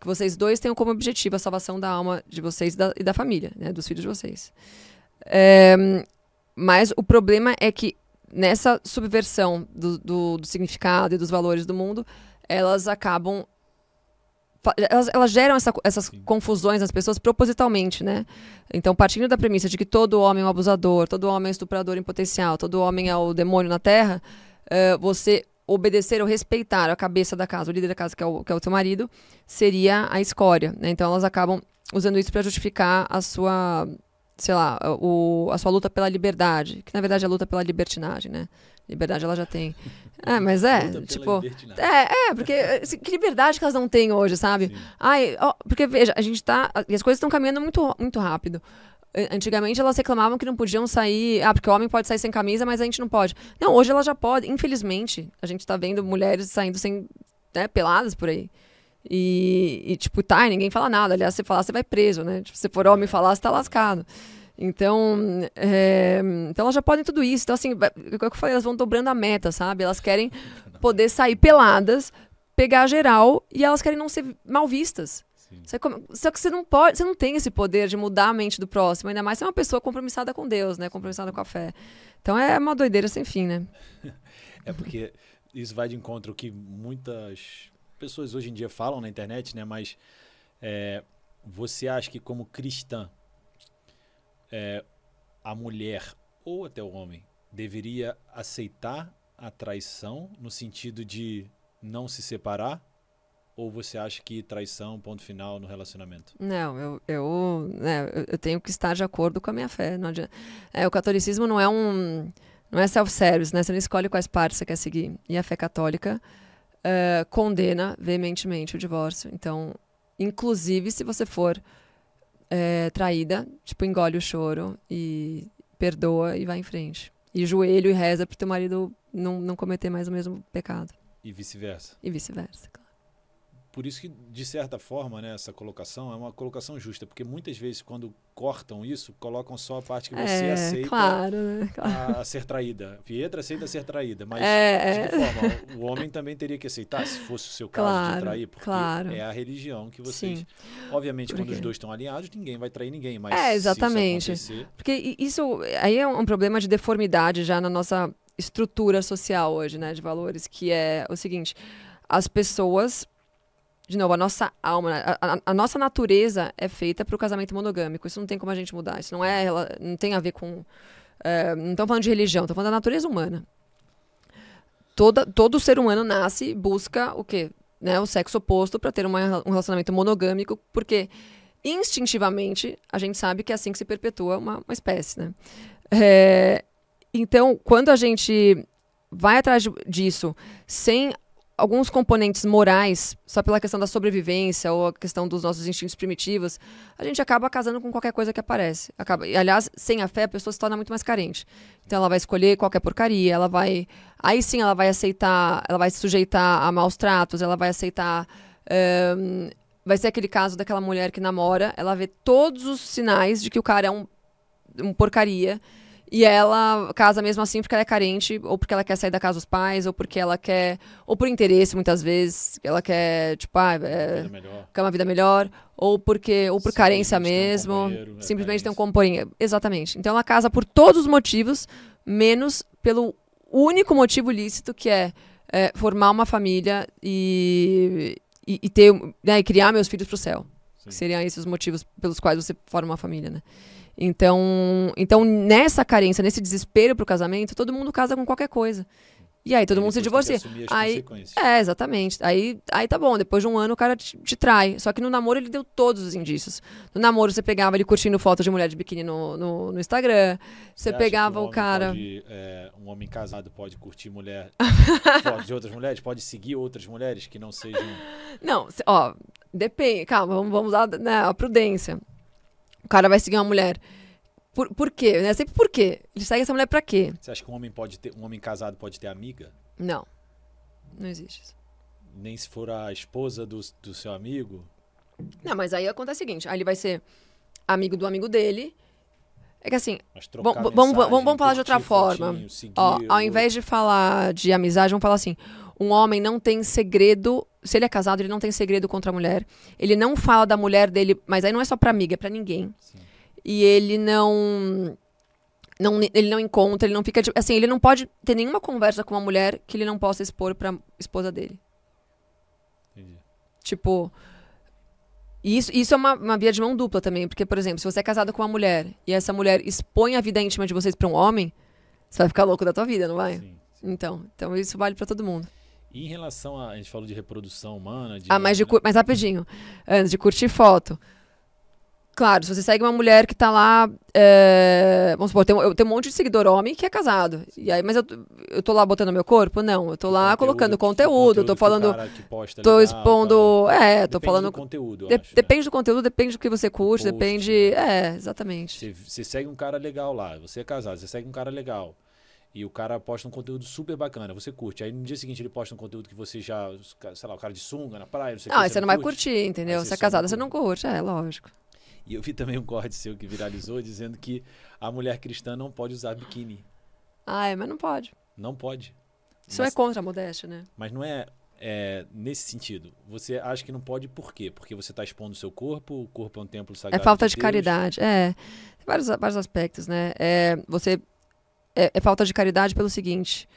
Que vocês dois tenham como objetivo a salvação da alma de vocês e da, e da família, né, dos filhos de vocês. É, mas o problema é que nessa subversão do, do, do significado e dos valores do mundo, elas acabam elas, elas geram essa, essas Sim. confusões nas pessoas propositalmente, né? Então, partindo da premissa de que todo homem é um abusador, todo homem é um estuprador em potencial, todo homem é o demônio na Terra, uh, você obedecer ou respeitar a cabeça da casa, o líder da casa, que é o, que é o teu marido, seria a escória, né? Então, elas acabam usando isso para justificar a sua sei lá, o, a sua luta pela liberdade, que na verdade é a luta pela libertinagem, né? Liberdade ela já tem. É, mas é, tipo. É, é, porque assim, que liberdade que elas não têm hoje, sabe? Sim. Ai, ó, porque veja, a gente tá. E as coisas estão caminhando muito, muito rápido. Antigamente elas reclamavam que não podiam sair. Ah, porque o homem pode sair sem camisa, mas a gente não pode. Não, hoje ela já pode Infelizmente, a gente tá vendo mulheres saindo sem. Né, peladas por aí. E, e, tipo, tá, e ninguém fala nada. Aliás, se falar, você vai preso, né? Tipo, se for homem falar, você tá lascado. Então, é, então elas já podem tudo isso. Então, assim, é o que eu falei, elas vão dobrando a meta, sabe? Elas querem poder sair peladas, pegar geral, e elas querem não ser mal vistas. só que você não pode, você não tem esse poder de mudar a mente do próximo, ainda mais se é uma pessoa compromissada com Deus, né? Compromissada com a fé. Então é uma doideira sem fim, né? É porque isso vai de encontro que muitas pessoas hoje em dia falam na internet, né? Mas é, você acha que como cristã é, a mulher ou até o homem deveria aceitar a traição no sentido de não se separar? Ou você acha que traição, ponto final no relacionamento? Não, eu, eu, né, eu tenho que estar de acordo com a minha fé. É, o catolicismo não é um. Não é self-service, né? Você não escolhe quais partes você quer seguir. E a fé católica eh, condena veementemente o divórcio. Então, inclusive se você for eh, traída, tipo, engole o choro e perdoa e vai em frente. E joelho e reza pro teu marido não, não cometer mais o mesmo pecado. E vice-versa. E vice-versa, claro por isso que, de certa forma, né, essa colocação é uma colocação justa, porque muitas vezes, quando cortam isso, colocam só a parte que você é, aceita claro, né? claro. A, a, ser traída. Pietra aceita ser traída, mas, é, de é. forma, o homem também teria que aceitar, se fosse o seu caso claro, de trair, porque é a religião que vocês... Sim. Obviamente, porque... quando os dois estão alinhados, ninguém vai trair ninguém, mas É, exatamente. Isso acontecer... Porque isso aí é um problema de deformidade já na nossa estrutura social hoje, né, de valores, que é o seguinte, as pessoas de novo, a nossa alma, né, a, a nossa natureza é feita para o casamento monogâmico. Isso não tem como a gente mudar. Isso não é, não tem a ver com. É, não estamos falando de religião, estamos falando da natureza humana. Toda, todo ser humano nasce busca o quê? Né, o sexo oposto para ter uma, um relacionamento monogâmico, porque instintivamente a gente sabe que é assim que se perpetua uma, uma espécie. Né? É, então, quando a gente vai atrás disso sem alguns componentes morais, só pela questão da sobrevivência ou a questão dos nossos instintos primitivos, a gente acaba casando com qualquer coisa que aparece. Acaba, e, aliás, sem a fé, a pessoa se torna muito mais carente. Então ela vai escolher qualquer porcaria, ela vai. Aí sim ela vai aceitar, ela vai se sujeitar a maus tratos, ela vai aceitar. Um, vai ser aquele caso daquela mulher que namora, ela vê todos os sinais de que o cara é um, um porcaria e ela casa mesmo assim porque ela é carente, ou porque ela quer sair da casa dos pais, ou porque ela quer. Ou por interesse, muitas vezes. Ela quer, tipo, ah, é, quer uma vida melhor. Ou porque. Ou por carência mesmo. É um simplesmente é tem um companheiro. Exatamente. Então ela casa por todos os motivos, menos pelo único motivo lícito que é, é formar uma família e, e, e ter. Né, e criar meus filhos pro céu. Que seriam esses os motivos pelos quais você forma uma família, né? Então, então nessa carência, nesse desespero pro casamento, todo mundo casa com qualquer coisa. E aí todo mundo se divorcia. Aí, é, exatamente. Aí, aí tá bom, depois de um ano o cara te, te, trai. Só que no namoro ele deu todos os indícios. No namoro você pegava ele curtindo fotos de mulher de biquíni no, no, no Instagram. Você, você pegava um o cara. Pode, é, um homem casado pode curtir mulher de outras mulheres? Pode seguir outras mulheres que não sejam. Não, ó, depende. Calma, vamos, vamos usar né, a prudência. O cara vai seguir uma mulher. Por, por quê? Né? Sempre por quê? Ele segue essa mulher pra quê? Você acha que um homem pode ter, um homem casado pode ter amiga? Não. Não existe isso. Nem se for a esposa do, do seu amigo? Não, mas aí acontece o seguinte: aí ele vai ser amigo do amigo dele. É que assim. Bom, mensagem, vamos, vamos, vamos falar de outra forma. Ó, ao invés de falar de amizade, vamos falar assim: um homem não tem segredo se ele é casado, ele não tem segredo contra a mulher. Ele não fala da mulher dele, mas aí não é só pra amiga, é pra ninguém. Sim. E ele não, não. Ele não encontra, ele não fica. Tipo, assim, ele não pode ter nenhuma conversa com uma mulher que ele não possa expor pra esposa dele. Entendi. Tipo. Isso, isso é uma, uma via de mão dupla também, porque, por exemplo, se você é casado com uma mulher e essa mulher expõe a vida íntima de vocês pra um homem, você vai ficar louco da tua vida, não vai? Sim, sim. Então, então isso vale para todo mundo. E em relação a. A gente falou de reprodução humana. De, ah, mas, de, mas rapidinho. Antes de curtir foto. Claro, se você segue uma mulher que tá lá. É, vamos supor, tem, eu tenho um monte de seguidor homem que é casado. E aí, mas eu, eu tô lá botando meu corpo? Não. Eu tô lá conteúdo, colocando tipo, conteúdo, conteúdo tô falando. tô legal, expondo. Tá... É, tô depende falando. Do conteúdo, de, acho, né? depende né? do conteúdo, depende do que você curte, Post, depende. Né? É, exatamente. Você, você segue um cara legal lá, você é casado, você segue um cara legal e o cara posta um conteúdo super bacana, você curte. Aí no dia seguinte ele posta um conteúdo que você já, sei lá, o cara de sunga na praia, não sei o que. Não, você não, vai curte. curtir, entendeu? Aí você é casada, você não curte, é lógico. E eu vi também um corte seu que viralizou dizendo que a mulher cristã não pode usar biquíni. Ah, é, mas não pode. Não pode. Isso é mas, é contra a modéstia, né? Mas não é, é, nesse sentido. Você acha que não pode por quê? Porque você está expondo o seu corpo, o corpo é um templo sagrado. É falta de, de caridade, é. Vários, vários aspectos, né? É, você é, é falta de caridade pelo seguinte: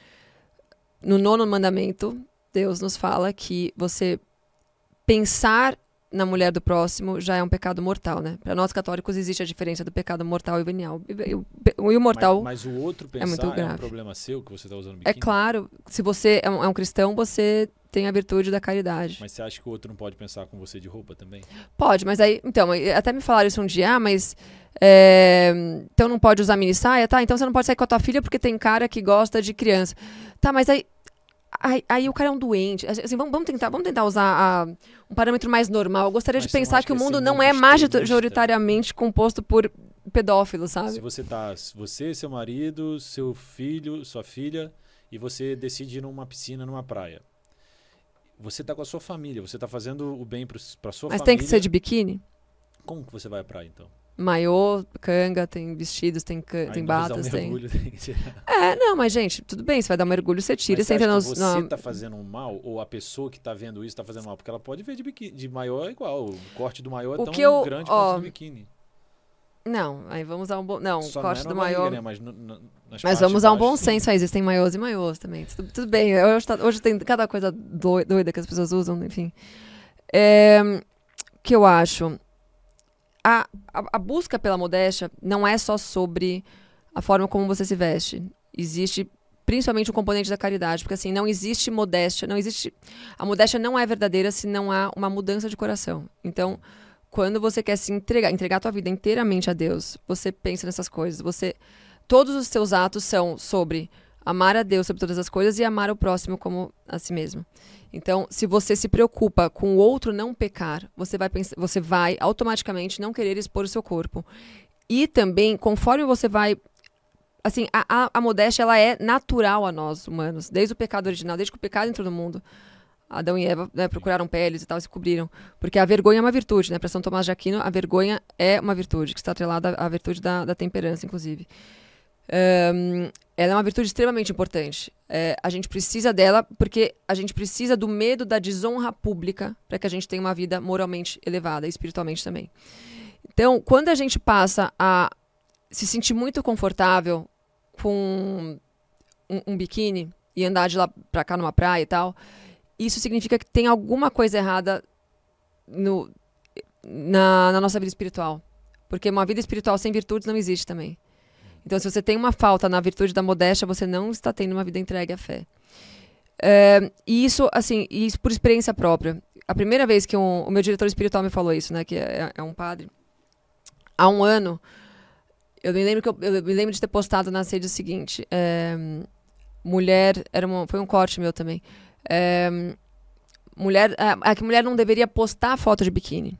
no nono mandamento, Deus nos fala que você pensar na mulher do próximo já é um pecado mortal, né? Para nós católicos existe a diferença do pecado mortal e venial. E, o, mortal mas, mas, o outro é pensar é, muito grave. é um problema seu que você está usando é biquíni? É claro, se você é um, é um, cristão, você tem a virtude da caridade. Mas você acha que o outro não pode pensar com você de roupa também? Pode, mas aí, então, até me falaram isso um dia, ah, mas é, então não pode usar mini saia, tá? Então você não pode sair com a tua filha porque tem cara que gosta de criança. Tá, mas aí. Aí, aí o cara é um doente. Assim, vamos, vamos, tentar, vamos tentar usar a, um parâmetro mais normal. Eu gostaria mas de pensar que, que o mundo é não é majoritariamente composto por pedófilos, sabe? Se você tá. Você, seu marido, seu filho, sua filha, e você decide ir numa piscina, numa praia. Você tá com a sua família, você tá fazendo o bem para sua mas família. Mas tem que ser de biquíni? Como que você vai à praia, então? maiô, canga, tem vestidos, tem, can... tem então batas, tem. Mergulho, tem que é, não, mas gente, tudo bem, você vai dar um mergulho, você tira, mas você entra nos. Você está tá fazendo mal, ou a pessoa que tá vendo isso tá fazendo mal, porque ela pode ver de biquíni, de maior é igual, o corte do maior é o tão eu... grande quanto do biquíni. Não, aí vamos dar um bom. Não, Só corte não do maior Né? Mas, mas vamos dar um bom senso aí, existem maiôs e maiôs também. Tudo, tudo bem, hoje, tá, hoje tem cada coisa doida que as pessoas usam, enfim. É, que eu acho a, a, a busca pela modéstia não é só sobre a forma como você se veste. Existe principalmente o componente da caridade, porque assim, não existe modéstia, não existe a modéstia não é verdadeira se não há uma mudança de coração. Então, quando você quer se entregar, entregar a tua vida inteiramente a Deus, você pensa nessas coisas. Você todos os seus atos são sobre amar a Deus sobre todas as coisas e amar o próximo como a si mesmo. Então, se você se preocupa com o outro não pecar, você vai, pensar, você vai automaticamente não querer expor o seu corpo. E também, conforme você vai assim, a, a, a, modéstia ela é natural a nós humanos, desde o pecado original, desde que o pecado entrou no mundo. Adão e Eva né, procuraram peles e tal, se cobriram. Porque a vergonha é uma virtude, né? Para São Tomás de Aquino, a vergonha é uma virtude, que está atrelada à virtude da, da temperança, inclusive. Um, ela é uma virtude extremamente importante. É, a gente precisa dela porque a gente precisa do medo da desonra pública para que a gente tenha uma vida moralmente elevada e espiritualmente também. Então, quando a gente passa a se sentir muito confortável com um, um biquíni e andar de lá para cá numa praia e tal, isso significa que tem alguma coisa errada no, na, na nossa vida espiritual. Porque uma vida espiritual sem virtudes não existe também. Então, se você tem uma falta na virtude da modéstia, você não está tendo uma vida entregue à fé. É, e isso, assim, isso por experiência própria. A primeira vez que um, o meu diretor espiritual me falou isso, né, que é, é um padre, há um ano, eu me lembro que eu, eu me lembro de ter postado na rede o seguinte: é, mulher era uma, foi um corte meu também. É, mulher, a, é, a é que mulher não deveria postar foto de biquíni.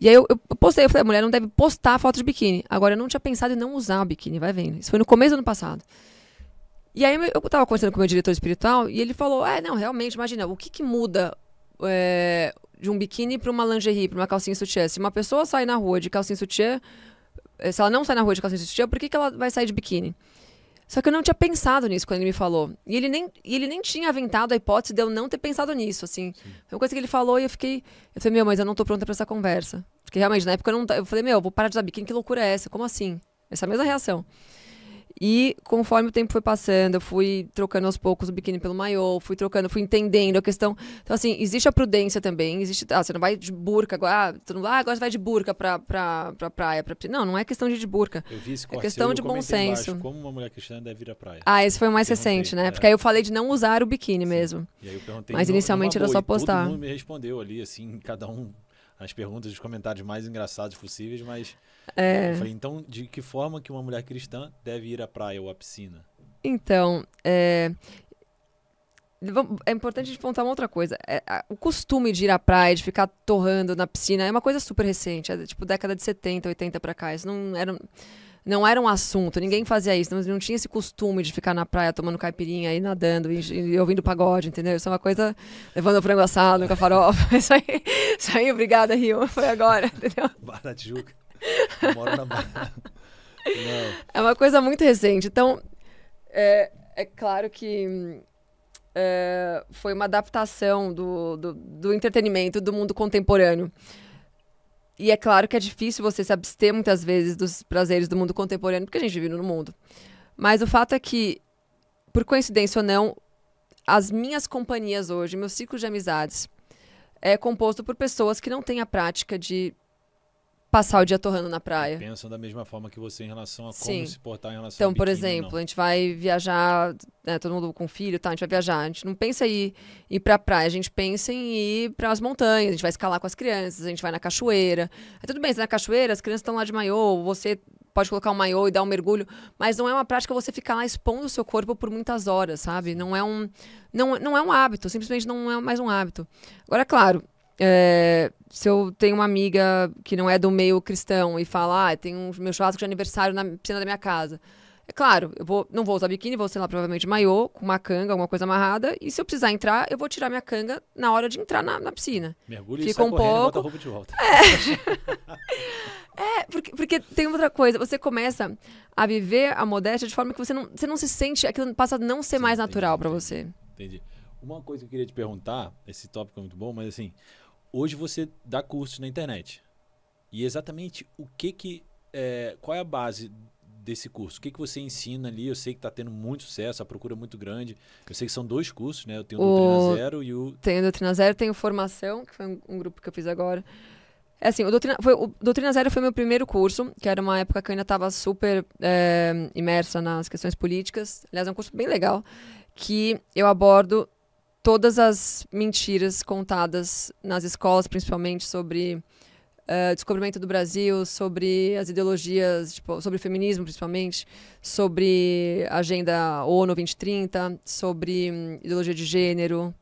E aí eu, eu postei, eu falei, a ah, mulher não deve postar foto de biquíni. Agora eu não tinha pensado em não usar o biquíni, vai vendo. Isso foi no começo do ano passado. E aí eu tava conversando com o meu diretor espiritual e ele falou: É, não, realmente, imagina, o que que muda é, de um biquíni para uma lingerie, para uma calcinha sutiã? Se uma pessoa sai na rua de calcinha sutiã, eh, se ela não sai na rua de calcinha sutiã, por que, que ela vai sair de biquíni? Só que eu não tinha pensado nisso quando ele me falou. E ele nem, e ele nem tinha aventado a hipótese de eu não ter pensado nisso, assim. Sim. Foi uma coisa que ele falou e eu fiquei. Eu falei, meu, mas eu não tô pronta para essa conversa. Porque realmente, na época eu não. Eu falei, meu, eu vou parar de saber. Quem que loucura é essa? Como assim? Essa é mesma reação. E conforme o tempo foi passando, eu fui trocando aos poucos o biquíni pelo maiô, fui trocando, fui entendendo a questão. Então, assim, existe a prudência também, existe. Ah, você não vai de burca agora. Ah, tu não, ah agora você vai de burca pra, pra, pra praia. Pra... Não, não é questão de ir de burca. Eu vi esse é questão de bom senso. Embaixo, como uma mulher cristã deve ir à praia. Ah, esse foi o mais recente, né? É. Porque aí eu falei de não usar o biquíni Sim. mesmo. Mas inicialmente boa, era só postar. Todo mundo me respondeu ali, assim, cada um as perguntas, os comentários mais engraçados possíveis, mas é... eu falei, então, de que forma que uma mulher cristã deve ir à praia ou à piscina? Então, é, é importante apontar uma outra coisa. É, o costume de ir à praia, de ficar torrando na piscina, é uma coisa super recente. É tipo década de 70, 80 pra cá. Isso não era não era um assunto, ninguém fazia isso, não, não tinha esse costume de ficar na praia tomando caipirinha e nadando e, e ouvindo pagode, entendeu? Isso é uma coisa levando o frango assado com a farofa. Isso aí, isso aí, obrigada, Rio. Foi agora, entendeu? Barra da Tijuca. moro na Barra. Não. É uma coisa muito recente. Então, é, é claro que é, foi uma adaptação do, do, do entretenimento do mundo contemporâneo. E é claro que é difícil você se abster muitas vezes dos prazeres do mundo contemporâneo, porque a gente vive no mundo. Mas o fato é que, por coincidência ou não, as minhas companhias hoje, meu ciclo de amizades, é composto por pessoas que não têm a prática de passar o dia torrando na praia. Pensam da mesma forma que você em relação a como se portar em relação Então, biquíni, por exemplo, não. a gente vai viajar, né, todo mundo com filho, tá, a gente vai viajar, a gente não pensa em ir, ir pra praia, a gente pensa em ir para as montanhas, a gente vai escalar com as crianças, a gente vai na cachoeira. é tudo bem, se na cachoeira as crianças estão lá de maiô, você pode colocar um maiô e dar um mergulho, mas não é uma prática você ficar lá expondo o seu corpo por muitas horas, sabe? Não é um não, não é um hábito, simplesmente não é mais um hábito. Agora, claro, é, se eu tenho uma amiga que não é do meio cristão e fala, ah, tem um meu churrasco de aniversário na piscina da minha casa. É claro, eu vou, não vou usar biquíni, vou ser lá provavelmente maiô, com uma canga, alguma coisa amarrada. E se eu precisar entrar, eu vou tirar minha canga na hora de entrar na, na piscina. Mergulho Fica e um pouco. a roupa de volta. É. é, porque, porque tem outra coisa. Você começa a viver a modéstia de forma que você não, você não se sente, aquilo passa a não ser Sim, mais natural para você. Entendi. Uma coisa que eu queria te perguntar, esse tópico é muito bom, mas assim, hoje você dá cursos na internet. E exatamente o que que é, qual é a base desse curso? O que que você ensina ali? Eu sei que está tendo muito sucesso, a procura é muito grande. Eu sei que são dois cursos, né? Eu tenho o, o Doutrina Zero e o Tenho Doutrina Zero, tenho Formação, que foi um, um grupo que eu fiz agora. É assim, o Doutrina, foi, o Doutrina Zero foi meu primeiro curso, que era uma época que eu ainda estava super é, imersa nas questões políticas. Aliás, é um curso bem legal, que eu abordo todas as mentiras contadas nas escolas, principalmente sobre uh, descobrimento do Brasil, sobre as ideologias, tipo, sobre feminismo, principalmente, sobre agenda ONU 2030, sobre hum, ideologia de gênero,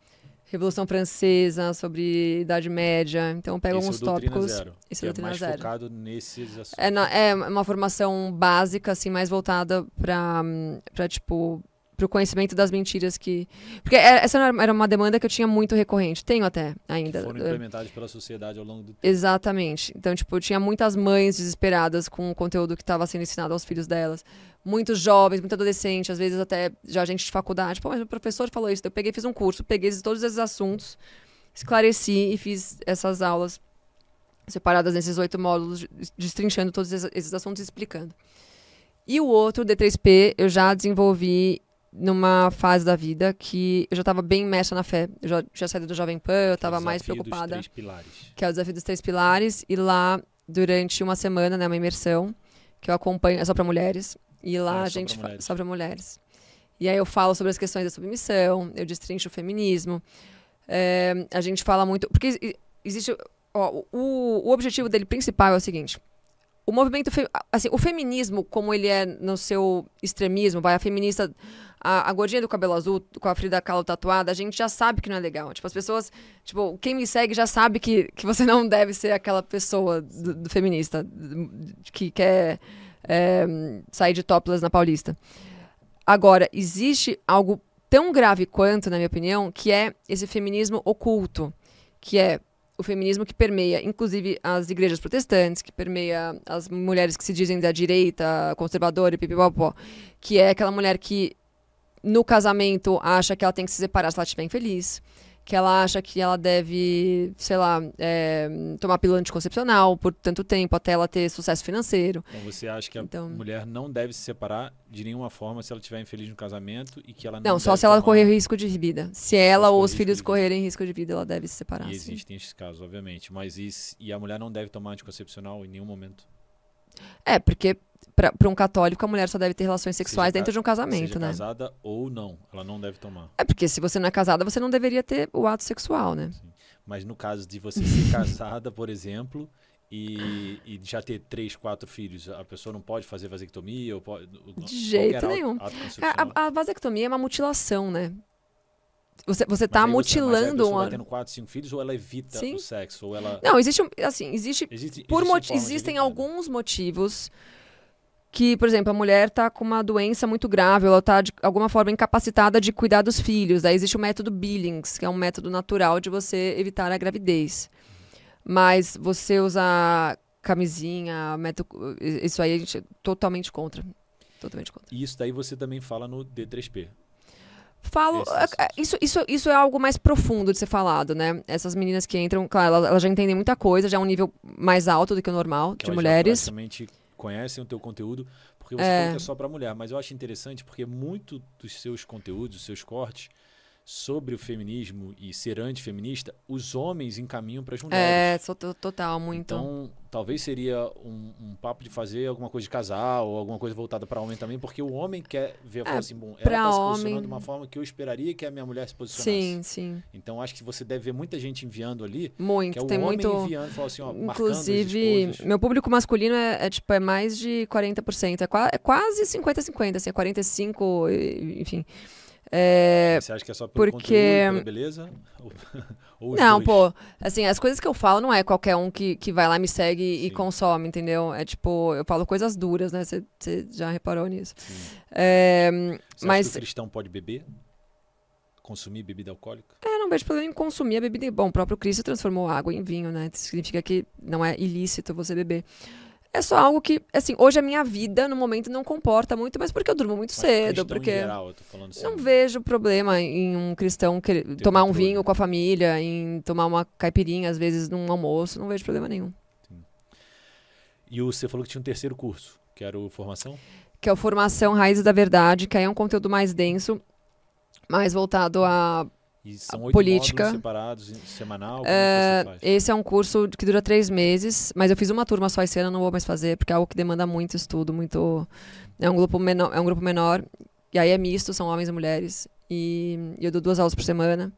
Revolução Francesa, sobre Idade Média. Então pega uns é tópicos. Zero, isso é, é mais zero. focado nesses assuntos. É, na, é uma formação básica, assim, mais voltada para hum, para tipo pro conhecimento das mentiras que. Porque é, essa era uma demanda que eu tinha muito recorrente, tenho até ainda. Que foram eh, implementadas pela sociedade ao longo do tempo. Exatamente. Então, tipo, eu tinha muitas mães desesperadas com o conteúdo que estava sendo ensinado aos filhos delas. Muitos jovens, muito adolescente, às vezes até já gente de faculdade. Pô, mas o professor falou isso. Eu peguei, fiz um curso, peguei todos esses assuntos, esclareci e fiz essas aulas separadas nesses oito módulos, destrinchando todos esses assuntos e explicando. E o outro, o D3P, eu já desenvolvi numa fase da vida que eu já estava bem imersa na fé. Eu já tinha saído do Jovem Pan, eu estava mais preocupada. Dos três pilares. Que é o desafio dos três pilares. E lá, durante uma semana, né, uma imersão, que eu acompanho, é só para mulheres. E lá ah, é a gente. Pra só para mulheres. E aí eu falo sobre as questões da submissão, eu destrincho o feminismo. É, a gente fala muito. Porque existe. Ó, o, o objetivo dele principal é o seguinte: o movimento assim o feminismo como ele é no seu extremismo vai a feminista a, a gordinha do cabelo azul com a Frida Kahlo tatuada a gente já sabe que não é legal tipo as pessoas tipo quem me segue já sabe que, que você não deve ser aquela pessoa do, do feminista que quer é, sair de topless na Paulista agora existe algo tão grave quanto na minha opinião que é esse feminismo oculto que é o feminismo que permeia, inclusive, as igrejas protestantes, que permeia as mulheres que se dizem da direita, conservadora e pipipopó, que é aquela mulher que no casamento acha que ela tem que se separar se ela estiver infeliz, que ela acha que ela deve, sei lá, é, tomar pílula anticoncepcional por tanto tempo até ela ter sucesso financeiro. Então você acha que a então... mulher não deve se separar de nenhuma forma se ela estiver infeliz no casamento e que ela não. Não, só se ela correr risco de vida. Se ela ou os filhos correrem risco de vida, ela deve se separar. E sim. existem esses casos, obviamente. Mas e, e a mulher não deve tomar anticoncepcional em nenhum momento? É, porque para um católico, a mulher só deve ter relações sexuais seja dentro de um casamento, seja né? casada ou não, ela não deve tomar. É porque se você não é casada, você não deveria ter o ato sexual, né? Sim. Mas no caso de você ser casada, por exemplo, e, e, já ter três, quatro filhos, a pessoa não pode fazer vasectomia? Ou pode, de jeito nenhum. É, a, a, vasectomia é uma mutilação, né? Você, você tá mutilando você, mas uma. tendo quatro, cinco filhos ou ela evita Sim. o sexo? Ou ela... Não, existe. Assim, existe, existe, existe por Existem né? alguns motivos. Né? que, por exemplo, a mulher está com uma doença muito grave, ela está de alguma forma incapacitada de cuidar dos filhos. Aí existe o método Billings, que é um método natural de você evitar a gravidez. Mas você usar camisinha, método, isso aí a gente é totalmente contra. Totalmente contra. E isso daí você também fala no D3P. Falo, é, é, isso, isso, isso é algo mais profundo de ser falado, né? Essas meninas que entram, claro, elas, elas já entendem muita coisa, já é um nível mais alto do que o normal que de mulheres. Já praticamente conhecem o teu conteúdo, porque você é. falou que é só para mulher, mas eu acho interessante porque muito dos seus conteúdos, dos seus cortes, sobre o feminismo e ser antifeminista, os homens encaminham para as é, mulheres. É, total, muito. Então, talvez seria um, um, papo de fazer alguma coisa de casal ou alguma coisa voltada para homem também, porque o homem quer ver, é, assim, bom, ela está se posicionando de uma forma que eu esperaria que a minha mulher se posicionasse. Sim, sim. Então, acho que você deve ver muita gente enviando ali. Muito, que é o tem homem muito. enviando, assim, ó, Inclusive, meu público masculino é, é, tipo, é mais de 40%, é, qua é quase 50-50, assim, é 45, enfim... É, você acha que é só pelo porque... conteúdo, beleza? Ou, não, dois? pô, assim, as coisas que eu falo não é qualquer um que, que vai lá, me segue Sim. e consome, entendeu? É tipo, eu falo coisas duras, né? Você já reparou nisso. É, mas... o cristão pode beber? Consumir bebida alcoólica? É, não vejo problema em consumir a bebida. Bom, o próprio Cristo transformou água em vinho, né? Isso significa que não é ilícito você beber é só algo que, assim, hoje a minha vida no momento não comporta muito, mas porque eu durmo muito mas cedo, porque geral, assim, não vejo problema em um cristão que... tomar um vinho com a família, em tomar uma caipirinha às vezes num almoço, não vejo problema nenhum. Sim. E você falou que tinha um terceiro curso, que era o formação? Que é o formação Raízes da Verdade, que aí é um conteúdo mais denso, mais voltado a e são oito política. separados, semanal? É, é esse é um curso que dura três meses, mas eu fiz uma turma só esse ano, não vou mais fazer, porque é algo que demanda muito estudo, muito... É um grupo menor, é um grupo menor e aí é misto, são homens e mulheres, e eu dou duas aulas por semana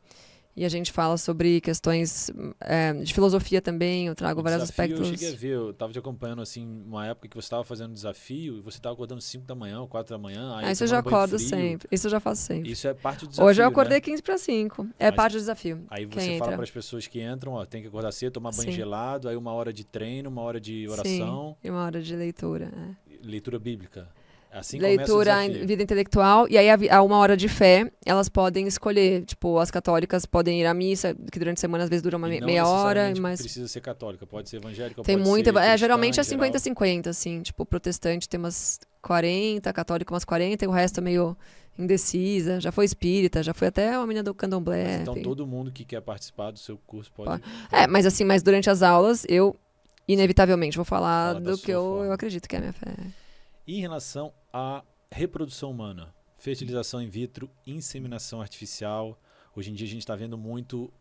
e a gente fala sobre questões é, de filosofia também. Eu trago o vários desafio, aspectos. Eu cheguei a ver, eu estava te acompanhando assim, uma época que você estava fazendo desafio e você estava acordando 5 da manhã ou 4 da manhã. Aí ah, isso eu já acordo frio. sempre. Isso eu já faço sempre. Isso é parte do desafio. Hoje eu acordei né? 15 para 5. É Mas, parte do desafio. Aí você fala para as pessoas que entram, ó, tem que acordar cedo, tomar banho Sim. gelado, aí uma hora de treino, uma hora de oração. Sim, e uma hora de leitura. É. Leitura bíblica. Assim Leitura, vida intelectual, e aí a, uma hora de fé, elas podem escolher. Tipo, as católicas podem ir à missa, que durante a semana às vezes dura uma meia hora. Mas precisa ser católica, pode ser evangélica, tem pode muita, É, geralmente é 50-50, assim. Tipo, protestante tem umas 40, católico umas 40, e o resto é meio indecisa, já foi espírita, já foi até uma menina do candomblé. Mas então enfim. todo mundo que quer participar do seu curso pode. É, mas assim, mas durante as aulas eu inevitavelmente vou falar Fala do que eu, eu, acredito que é a minha fé. em relação a reprodução humana, fertilização in vitro, inseminação artificial. Hoje em dia a gente está vendo muito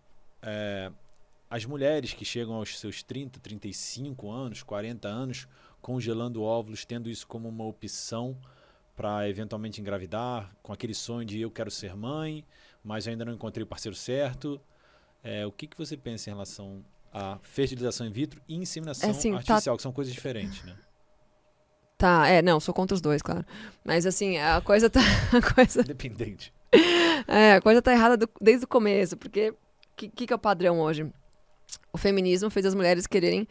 é, as mulheres que chegam aos seus 30, 35 anos, 40 anos, congelando óvulos, tendo isso como uma opção para eventualmente engravidar, com aquele sonho de eu quero ser mãe, mas ainda não encontrei o parceiro certo. É, o que, que você pensa em relação à fertilização in vitro e inseminação é assim, tá artificial, tá... que são coisas diferentes, né? Tá, é, não, sou contra os dois, claro. Mas assim, a coisa tá. A coisa... Dependente. É, a coisa tá errada do, desde o começo, porque o que, que, que, é o padrão hoje? O feminismo fez as mulheres quererem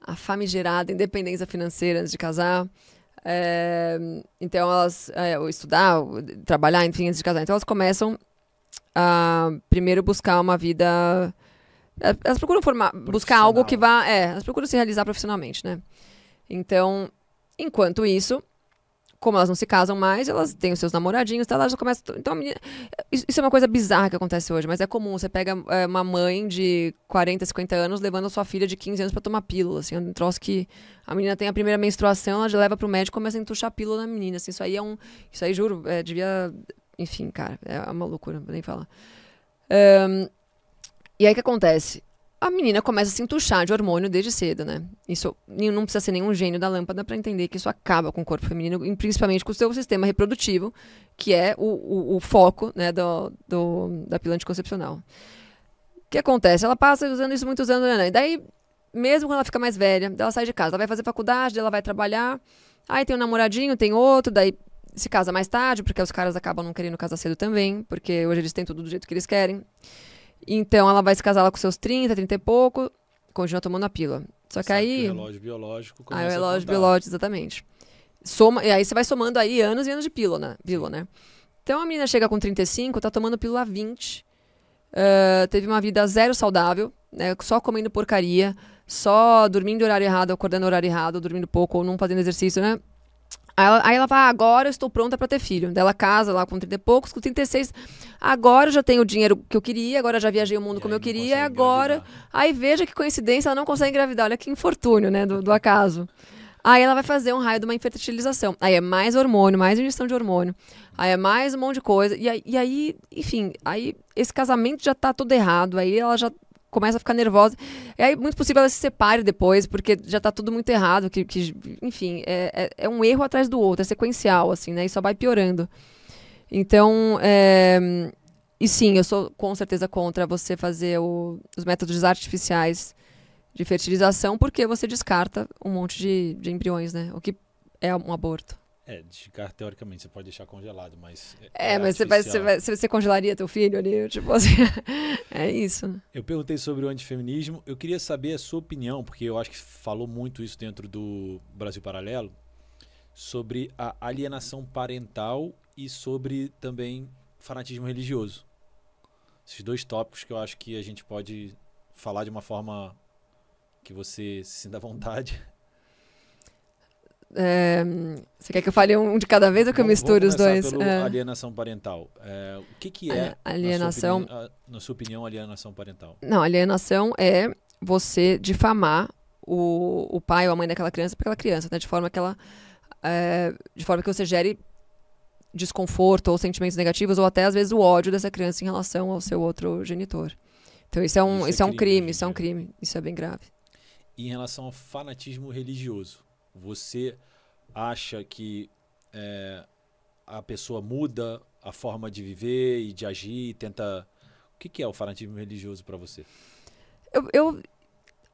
a famigerada independência financeira antes de casar. É, então elas. É, ou estudar, ou trabalhar, enfim, antes de casar. Então elas começam a primeiro buscar uma vida. É, elas procuram formar, buscar algo que vá. É, elas procuram se realizar profissionalmente, né? Então, Enquanto isso, como elas não se casam mais, elas têm os seus namoradinhos, tá? elas já começam. Então, menina... isso é uma coisa bizarra que acontece hoje, mas é comum. Você pega é, uma mãe de 40, 50 anos levando a sua filha de 15 anos para tomar pílula. Assim, é um troço que a menina tem a primeira menstruação, ela já leva pro médico e começa a entuchar a pílula na menina. Assim, isso aí é um. Isso aí, juro, é, devia. Enfim, cara, é uma loucura, nem falar. Um... E aí o que acontece? a menina começa a se entuchar de hormônio desde cedo, né? Isso não precisa ser nenhum gênio da lâmpada para entender que isso acaba com o corpo feminino, e principalmente com o seu sistema reprodutivo, que é o, o, o foco né, do, do, da pílula anticoncepcional. O que acontece? Ela passa usando isso muitos anos, né? E né. daí, mesmo quando ela fica mais velha, ela sai de casa, ela vai fazer faculdade, ela vai trabalhar, aí tem um namoradinho, tem outro, daí se casa mais tarde, porque os caras acabam não querendo casar cedo também, porque hoje eles têm tudo do jeito que eles querem. Então ela vai se casar lá com seus 30, 30 e pouco, continua tomando a pílula. Só que Sabe aí. Que o relógio biológico ah, começa Aí o relógio biológico, exatamente. Soma, e aí você vai somando aí anos e anos de pílula, né? Pílula, né? Então a menina chega com 35, tá tomando pílula 20. Uh, ah, teve uma vida zero saudável, né? Só comendo porcaria, só dormindo horário errado, acordando horário errado, dormindo pouco ou não fazendo exercício, né? Aí ela, aí ela fala, ah, agora eu estou pronta para ter filho. Daí ela casa lá com 30 e poucos, com 36. Agora eu já tenho o dinheiro que eu queria, agora já viajei o mundo e como eu queria, agora. Engravidar. Aí veja que coincidência, ela não consegue engravidar. Olha que infortúnio, né, do, do acaso. Aí ela vai fazer um raio de uma infertilização. Aí é mais hormônio, mais injeção de hormônio. Aí é mais um monte de coisa. E aí, e aí enfim, aí esse casamento já tá todo errado. Aí ela já começa a ficar nervosa. E aí, muito possível ela se separe depois, porque já tá tudo muito errado. que, que Enfim, é, é, é um erro atrás do outro, é sequencial, assim, né? E só vai piorando. Então, é, e sim, eu sou com certeza contra você fazer o, os métodos artificiais de fertilização, porque você descarta um monte de, de embriões, né? O que é um aborto. É, desficar teoricamente, você pode deixar congelado, mas. É, é, é mas você, vai, você, vai, você congelaria teu filho ali? Tipo assim. é isso. Eu perguntei sobre o antifeminismo. Eu queria saber a sua opinião, porque eu acho que falou muito isso dentro do Brasil Paralelo, sobre a alienação parental e sobre também fanatismo religioso. Esses dois tópicos que eu acho que a gente pode falar de uma forma que você se sinta à vontade é, você quer que eu fale um de cada vez ou que eu misture os dois? Pelo é. Alienação parental. É, o que, que é alienação? Na sua, opinião, ah, na sua opinião, alienação parental? Não, alienação é você difamar o, o pai ou a mãe daquela criança para aquela criança, né? De forma que ela. Eh, de forma que você gere desconforto ou sentimentos negativos, ou até às vezes o ódio dessa criança em relação ao seu outro genitor. Então isso é um, isso, é isso é, crime, um crime, isso é um crime, isso é bem grave. E em relação ao fanatismo religioso? Você acha que é, a pessoa muda a forma de viver e de agir e tenta. O que, que é o fanatismo religioso para você? Eu, eu,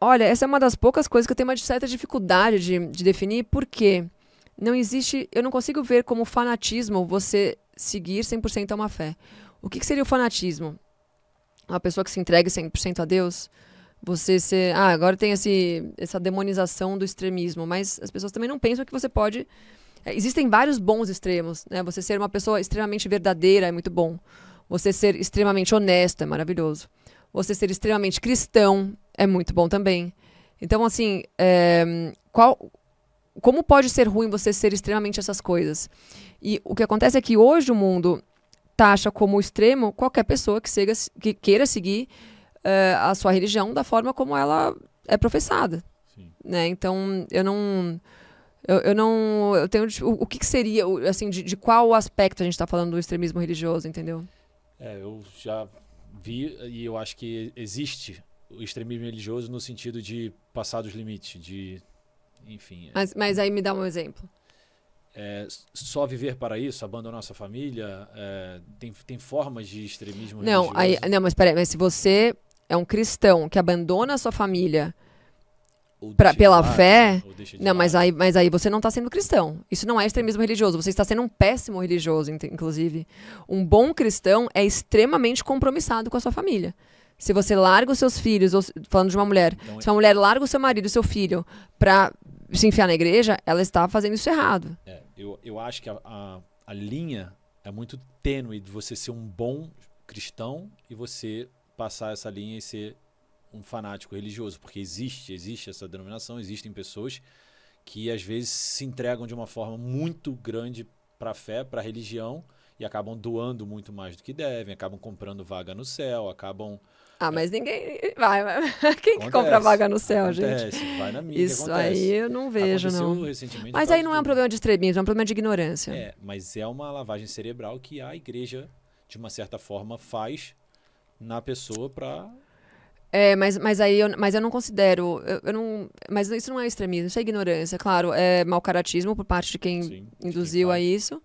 Olha, essa é uma das poucas coisas que eu tenho uma certa dificuldade de, de definir, porque não existe. Eu não consigo ver como fanatismo você seguir 100% a uma fé. O que, que seria o fanatismo? Uma pessoa que se entrega 100% a Deus? você ser. Ah, agora tem esse, essa demonização do extremismo, mas as pessoas também não pensam que você pode. É, existem vários bons extremos, né? Você ser uma pessoa extremamente verdadeira é muito bom. Você ser extremamente honesto é maravilhoso. Você ser extremamente cristão é muito bom também. Então, assim, é, qual, como pode ser ruim você ser extremamente essas coisas? E o que acontece é que hoje o mundo taxa como extremo qualquer pessoa que, siga, que queira seguir uh, a sua religião da forma como ela é professada. Sim. Né? Então, eu não. Eu, eu não. Eu tenho. O, o que, que, seria, assim, de, de qual aspecto a gente está falando do extremismo religioso, entendeu? É, eu já vi e eu acho que existe o extremismo religioso no sentido de passar dos limites, de. Enfim. É. Mas, mas aí me dá um exemplo. É, só viver para isso, abandonar sua família, é, tem, tem formas de extremismo não, religioso. Aí, não, mas peraí, mas se você é um cristão que abandona a sua família pra, pela lado, fé, não, mas aí, mas aí você não está sendo cristão. Isso não é extremismo religioso. Você está sendo um péssimo religioso, inclusive. Um bom cristão é extremamente compromissado com a sua família. Se você larga os seus filhos, ou, falando de uma mulher, se é uma mulher larga o seu marido, o seu filho, para se enfiar na igreja, ela está fazendo isso errado. É, eu, eu acho que a, a, a linha é muito tênue de você ser um bom cristão e você passar essa linha e ser um fanático religioso, porque existe, existe essa denominação, existem pessoas que às vezes se entregam de uma forma muito grande para a fé, para a religião, e acabam doando muito mais do que devem, acabam comprando vaga no céu, acabam. Ah, é. mas ninguém. Vai, quem acontece, que compra vaga no céu, acontece, gente? Vai na mídia, Isso acontece. aí eu não vejo, Aconteceu não. Recentemente mas aí não é um problema de extremismo, é um problema de ignorância. É, mas é uma lavagem cerebral que a igreja, de uma certa forma, faz na pessoa para é, mas, mas aí eu, mas eu não considero. Eu, eu, não, mas isso não é extremismo, isso é ignorância. Claro, é mau caratismo por parte de quem Sim, induziu de quem a isso.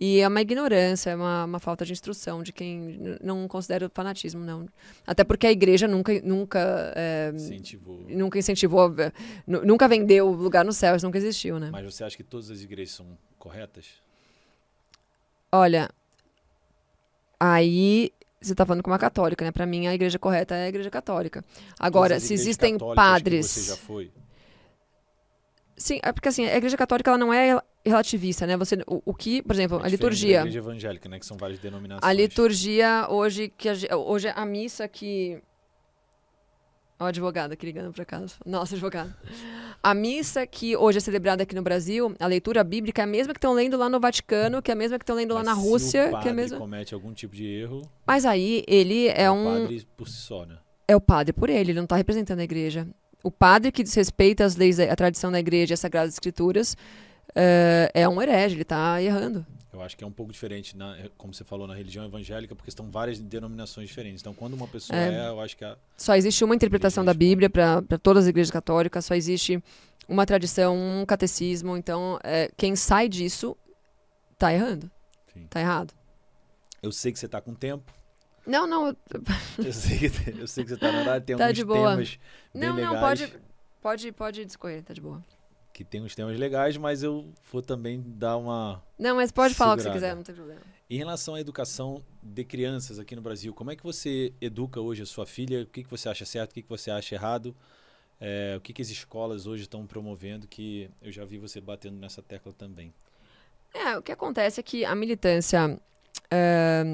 E é uma ignorância, é uma, uma falta de instrução de quem não considera fanatismo, não. Até porque a igreja nunca. Nunca é, incentivou. Nunca incentivou. É, nunca vendeu lugar no céu, isso nunca existiu, né? Mas você acha que todas as igrejas são corretas? Olha. Aí você está falando com uma católica, né? Para mim, a igreja correta é a igreja católica. Agora, se existem padres. você já foi? Sim, é porque assim, a igreja católica ela não é relativista, né? Você, o, o que, por exemplo, é a liturgia. A igreja evangélica, né? Que são várias denominações. A liturgia hoje que a, hoje a missa que Ó, o advogado aqui ligando para casa. Nossa, advogado. A missa que hoje é celebrada aqui no Brasil, a leitura bíblica é a mesma que estão lendo lá no Vaticano, que é a mesma que estão lendo lá Mas na Rússia. Se o padre que é a mesma... comete algum tipo de erro. Mas aí ele é, é um. O padre por si só, né? É o padre por ele, ele não está representando a igreja. O padre que desrespeita as leis, a tradição da igreja e as sagradas escrituras uh, é um herege, ele está errando. Eu acho que é um pouco diferente, na, eh, como você falou, na religião evangélica, porque estão várias denominações diferentes. Então, quando uma pessoa é, é eu acho que. A... Só existe uma interpretação da né? Bíblia para todas as igrejas católicas, só existe uma tradição, um catecismo. Então, é, quem sai disso está errando. Sim. Tá errado. Eu sei que você está com tempo. Não, não. Eu, sei, que, eu sei que você está na hora, tem tá alguns de boa. temas. Bem não, não, pode, pode, pode discorrer, tá de boa que tem uns temas legais, mas eu vou também dar uma. Não, mas pode segurada. falar o que você quiser, não tem problema. Em relação à educação de crianças aqui no Brasil, como é que você educa hoje a sua filha? O que, que você acha certo? O que, que você acha errado? É, o que, que as escolas hoje estão promovendo? Que eu já vi você batendo nessa tecla também. É, o que acontece é que a militância é,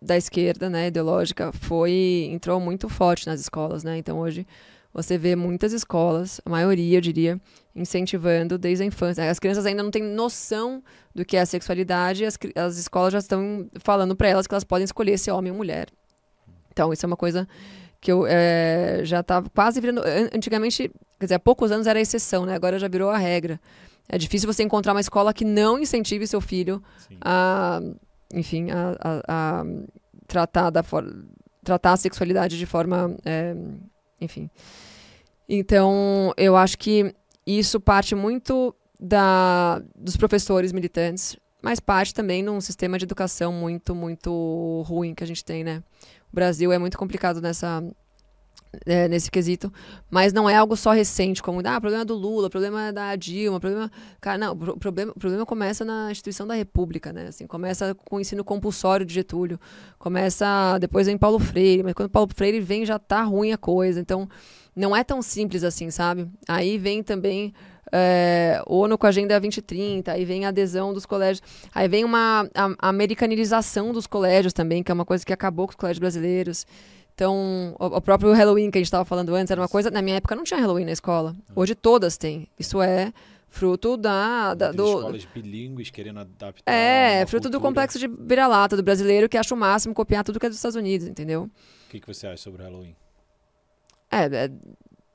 da esquerda, né, ideológica, foi entrou muito forte nas escolas, né? Então hoje você vê muitas escolas, a maioria, eu diria, incentivando desde a infância. As crianças ainda não têm noção do que é a sexualidade, as, as escolas já estão falando para elas que elas podem escolher se é homem ou mulher. Então, isso é uma coisa que eu é, já estava tá quase virando. Antigamente, quer dizer, há poucos anos era a exceção, né? Agora já virou a regra. É difícil você encontrar uma escola que não incentive seu filho Sim. a, enfim, a, a, a tratar, da for, tratar a sexualidade de forma, é, enfim, então, eu acho que isso parte muito da, dos professores militantes, mas parte também num sistema de educação muito, muito ruim que a gente tem, né? O Brasil é muito complicado nessa, é, nesse quesito, mas não é algo só recente, como, ah, problema do Lula, problema da Dilma, problema... Cara, não, o problema, o problema começa na instituição da República, né? Assim, começa com o ensino compulsório de Getúlio, começa... Depois vem Paulo Freire, mas quando Paulo Freire vem já tá ruim a coisa, então não é tão simples assim, sabe? Aí vem também é, eh, ONU com a Agenda 2030, aí vem a adesão dos colégios, aí vem uma a, americanização dos colégios também, que é uma coisa que acabou com os colégios brasileiros. Então, o, o próprio Halloween que a gente estava falando antes era uma coisa. Na minha época não tinha Halloween na escola. Hoje todas têm. Isso é fruto da, da do escolas bilíngues querendo adaptar é fruto cultura. do complexo de vira-lata do brasileiro que acha o máximo copiar tudo que é dos Estados Unidos entendeu o que, que você acha sobre o Halloween é, é,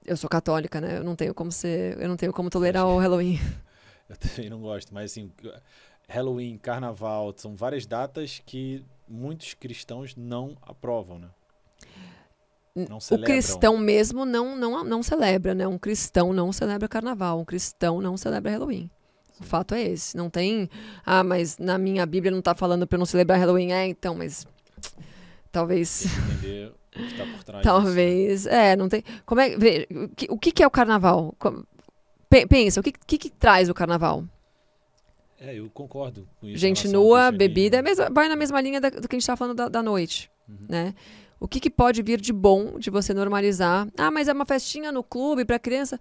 eu sou católica, né? Eu não tenho como ser. Eu não tenho como tolerar o Halloween. Eu também não gosto, mas assim, Halloween, carnaval, são várias datas que muitos cristãos não aprovam, né? o cristão mesmo não, não, não celebra, né? Um cristão não celebra carnaval, um cristão não celebra Halloween. O fato é esse. Não tem. Ah, mas na minha Bíblia não está falando para eu não celebrar Halloween. É, então, mas. Talvez. Entender que tá por trás. Talvez. Disso, né? É, não tem. Como é, veja, o que, que é o carnaval? pensa, o que, que, que traz o carnaval? É, eu concordo com isso. Gente nua, bebida, é mesmo, vai na mesma linha da, do que a gente está falando da, da noite, uhum. né? O que, que pode vir de bom de você normalizar? Ah, mas é uma festinha no clube para criança.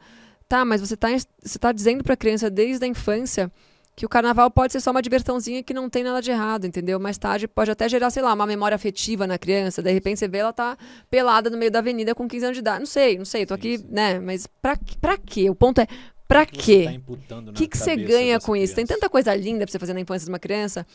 Tá, mas você está você tá dizendo para a criança desde a infância que o carnaval pode ser só uma diversãozinha que não tem nada de errado, entendeu? Mais tarde pode até gerar, sei lá, uma memória afetiva na criança. De repente você vê ela tá pelada no meio da avenida com 15 anos de idade. Não sei, não sei, tô aqui, né? Mas pra, pra quê? O ponto é, pra que quê? Tá o que, que você ganha com criança? isso? Tem tanta coisa linda pra você fazer na infância de uma criança.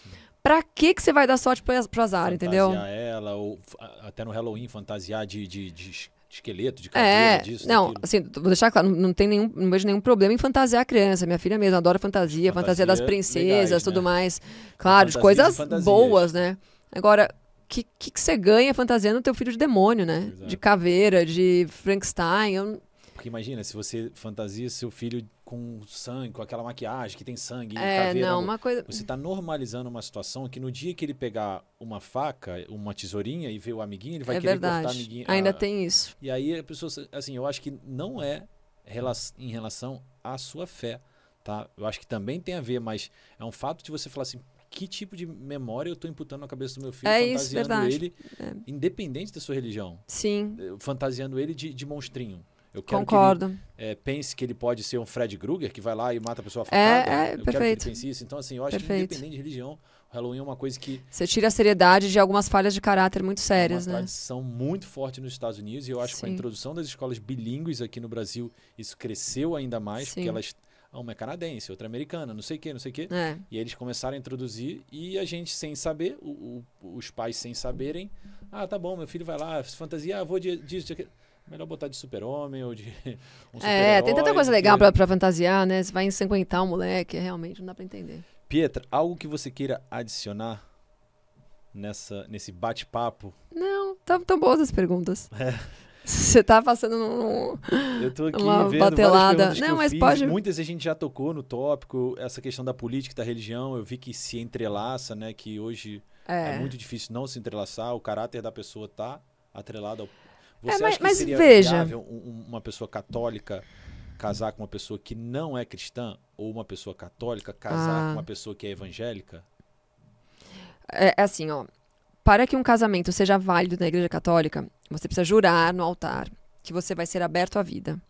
Pra que, que você vai dar sorte pro, pro azar, fantasiar entendeu? Fantasiar ela, ou até no Halloween, fantasiar de, de, de esqueleto, de cadeira, é, disso, Não, daquilo. assim, vou deixar claro, não, não, tem nenhum, não vejo nenhum problema em fantasiar a criança. Minha filha mesmo adora fantasia, fantasia, fantasia das princesas, legais, né? tudo né? mais. Claro, de coisas boas, né? Agora, o que, que, que você ganha fantasiando teu filho de demônio, né? Exato. De caveira, de Frankenstein. Eu, porque imagina, se você fantasia seu filho com sangue, com aquela maquiagem que tem sangue, é, caveira, não, uma coisa... você está normalizando uma situação que no dia que ele pegar uma faca, uma tesourinha e ver o amiguinho, ele vai é querer verdade. cortar amiguinho. Ainda a... Ah, tem isso. E aí a pessoa, assim, eu acho que não é em relação à sua fé, tá? Eu acho que também tem a ver, mas é um fato de você falar assim, que tipo de memória eu estou imputando na cabeça do meu filho, é fantasiando isso, ele, é. independente da sua religião. Sim. Fantasiando ele de, de monstrinho. Eu quero Concordo. Que ele, é, pense que ele pode ser um Fred Krueger que vai lá e mata a pessoa é, facada. É, é eu perfeito. quero que ele pense isso. Então, assim, eu acho perfeito. que independente de religião, o Halloween é uma coisa que. Você tira a seriedade de algumas falhas de caráter muito sérias, é uma né? São muito forte nos Estados Unidos e eu acho Sim. que com a introdução das escolas bilíngues aqui no Brasil, isso cresceu ainda mais, Sim. porque elas ah, uma é canadense, outra é americana, não sei o que, não sei o que. É. E eles começaram a introduzir e a gente sem saber, o, o, os pais sem saberem, ah, tá bom, meu filho vai lá, fantasia, ah, vou disso, disso, Melhor botar de super-homem ou de. Um super é, tem tanta coisa legal pra, pra fantasiar, né? Você vai ensanguentar o moleque, realmente, não dá pra entender. Pietra, algo que você queira adicionar nessa, nesse bate-papo? Não, tão, tá tão boas as perguntas. É. Você tá passando num. Eu tô aqui uma vendo batelada. Não, mas pode. Muitas a gente já tocou no tópico, essa questão da política, da religião. Eu vi que se entrelaça, né? Que hoje é, é muito difícil não se entrelaçar. O caráter da pessoa tá atrelado ao você é, mas, acha que mas seria veja. uma pessoa católica casar com uma pessoa que não é cristã ou uma pessoa católica casar ah. com uma pessoa que é evangélica? É, é assim, ó. Para que um casamento seja válido na Igreja Católica, você precisa jurar no altar que você vai ser aberto à vida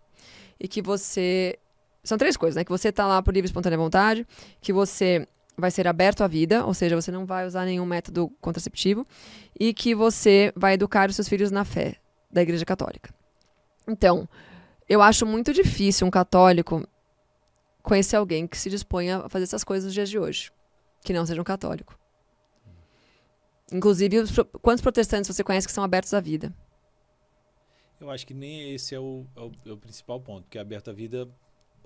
e que você são três coisas, né? Que você tá lá por livre e espontânea vontade, que você vai ser aberto à vida, ou seja, você não vai usar nenhum método contraceptivo, e que você vai educar os seus filhos na fé da Igreja Católica. Então, eu acho muito difícil um católico conhecer alguém que se disponha a fazer essas coisas nos dias de hoje, que não seja um católico. Inclusive, quantos protestantes você conhece que são abertos à vida? Eu acho que nem esse é o, é o, é o principal ponto, porque aberto à vida,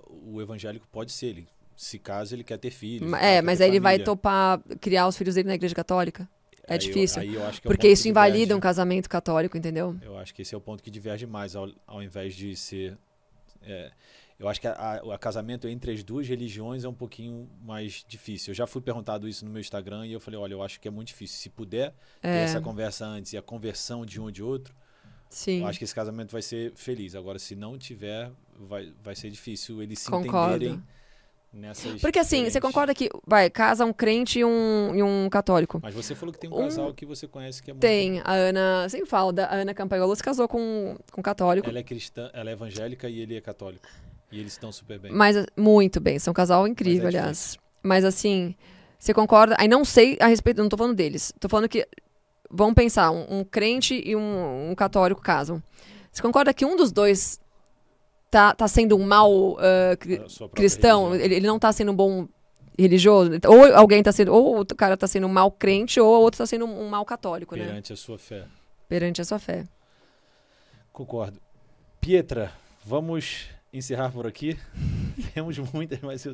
o evangélico pode ser, ele, se caso ele quer ter filhos. É, mas aí família. ele vai topar criar os filhos dele na igreja católica? É aí difícil. Eu, eu é porque é isso invalida um casamento católico, entendeu? Eu acho que esse é o ponto que diverge mais, ao, ao invés de ser. É, eu acho que o casamento entre as duas religiões é um pouquinho mais difícil. Eu já fui perguntado isso no meu Instagram e eu falei: olha, eu acho que é muito difícil. Se puder ter é. essa conversa antes e a conversão de um de outro, Sim. eu acho que esse casamento vai ser feliz. Agora, se não tiver, vai, vai ser difícil eles se Concordo. entenderem porque assim, você concorda que vai, casa um crente e um, e um católico. Mas você falou que tem um, um casal que você conhece que é muito. Tem, a Ana, sem fala, a Ana Campagnolo se casou com, com um católico. Ela é cristã, ela é evangélica e ele é católico. E eles estão super bem. Mas muito bem, são um casal incrível, Mas é aliás. Mas assim, você concorda? Aí não sei a respeito, não tô falando deles. Tô falando que vamos pensar, um, um crente e um, um católico casam. Você concorda que um dos dois tá, tá sendo um mal uh, ah, é, cristão, ele, ele, não tá sendo um bom religioso, ou alguém tá sendo, ou o cara tá sendo um mal crente, ou o outro tá sendo um, um mal católico, Perante né? Perante a sua fé. Perante a sua fé. Concordo. Pietra, vamos encerrar por aqui. Temos muitas, mas eu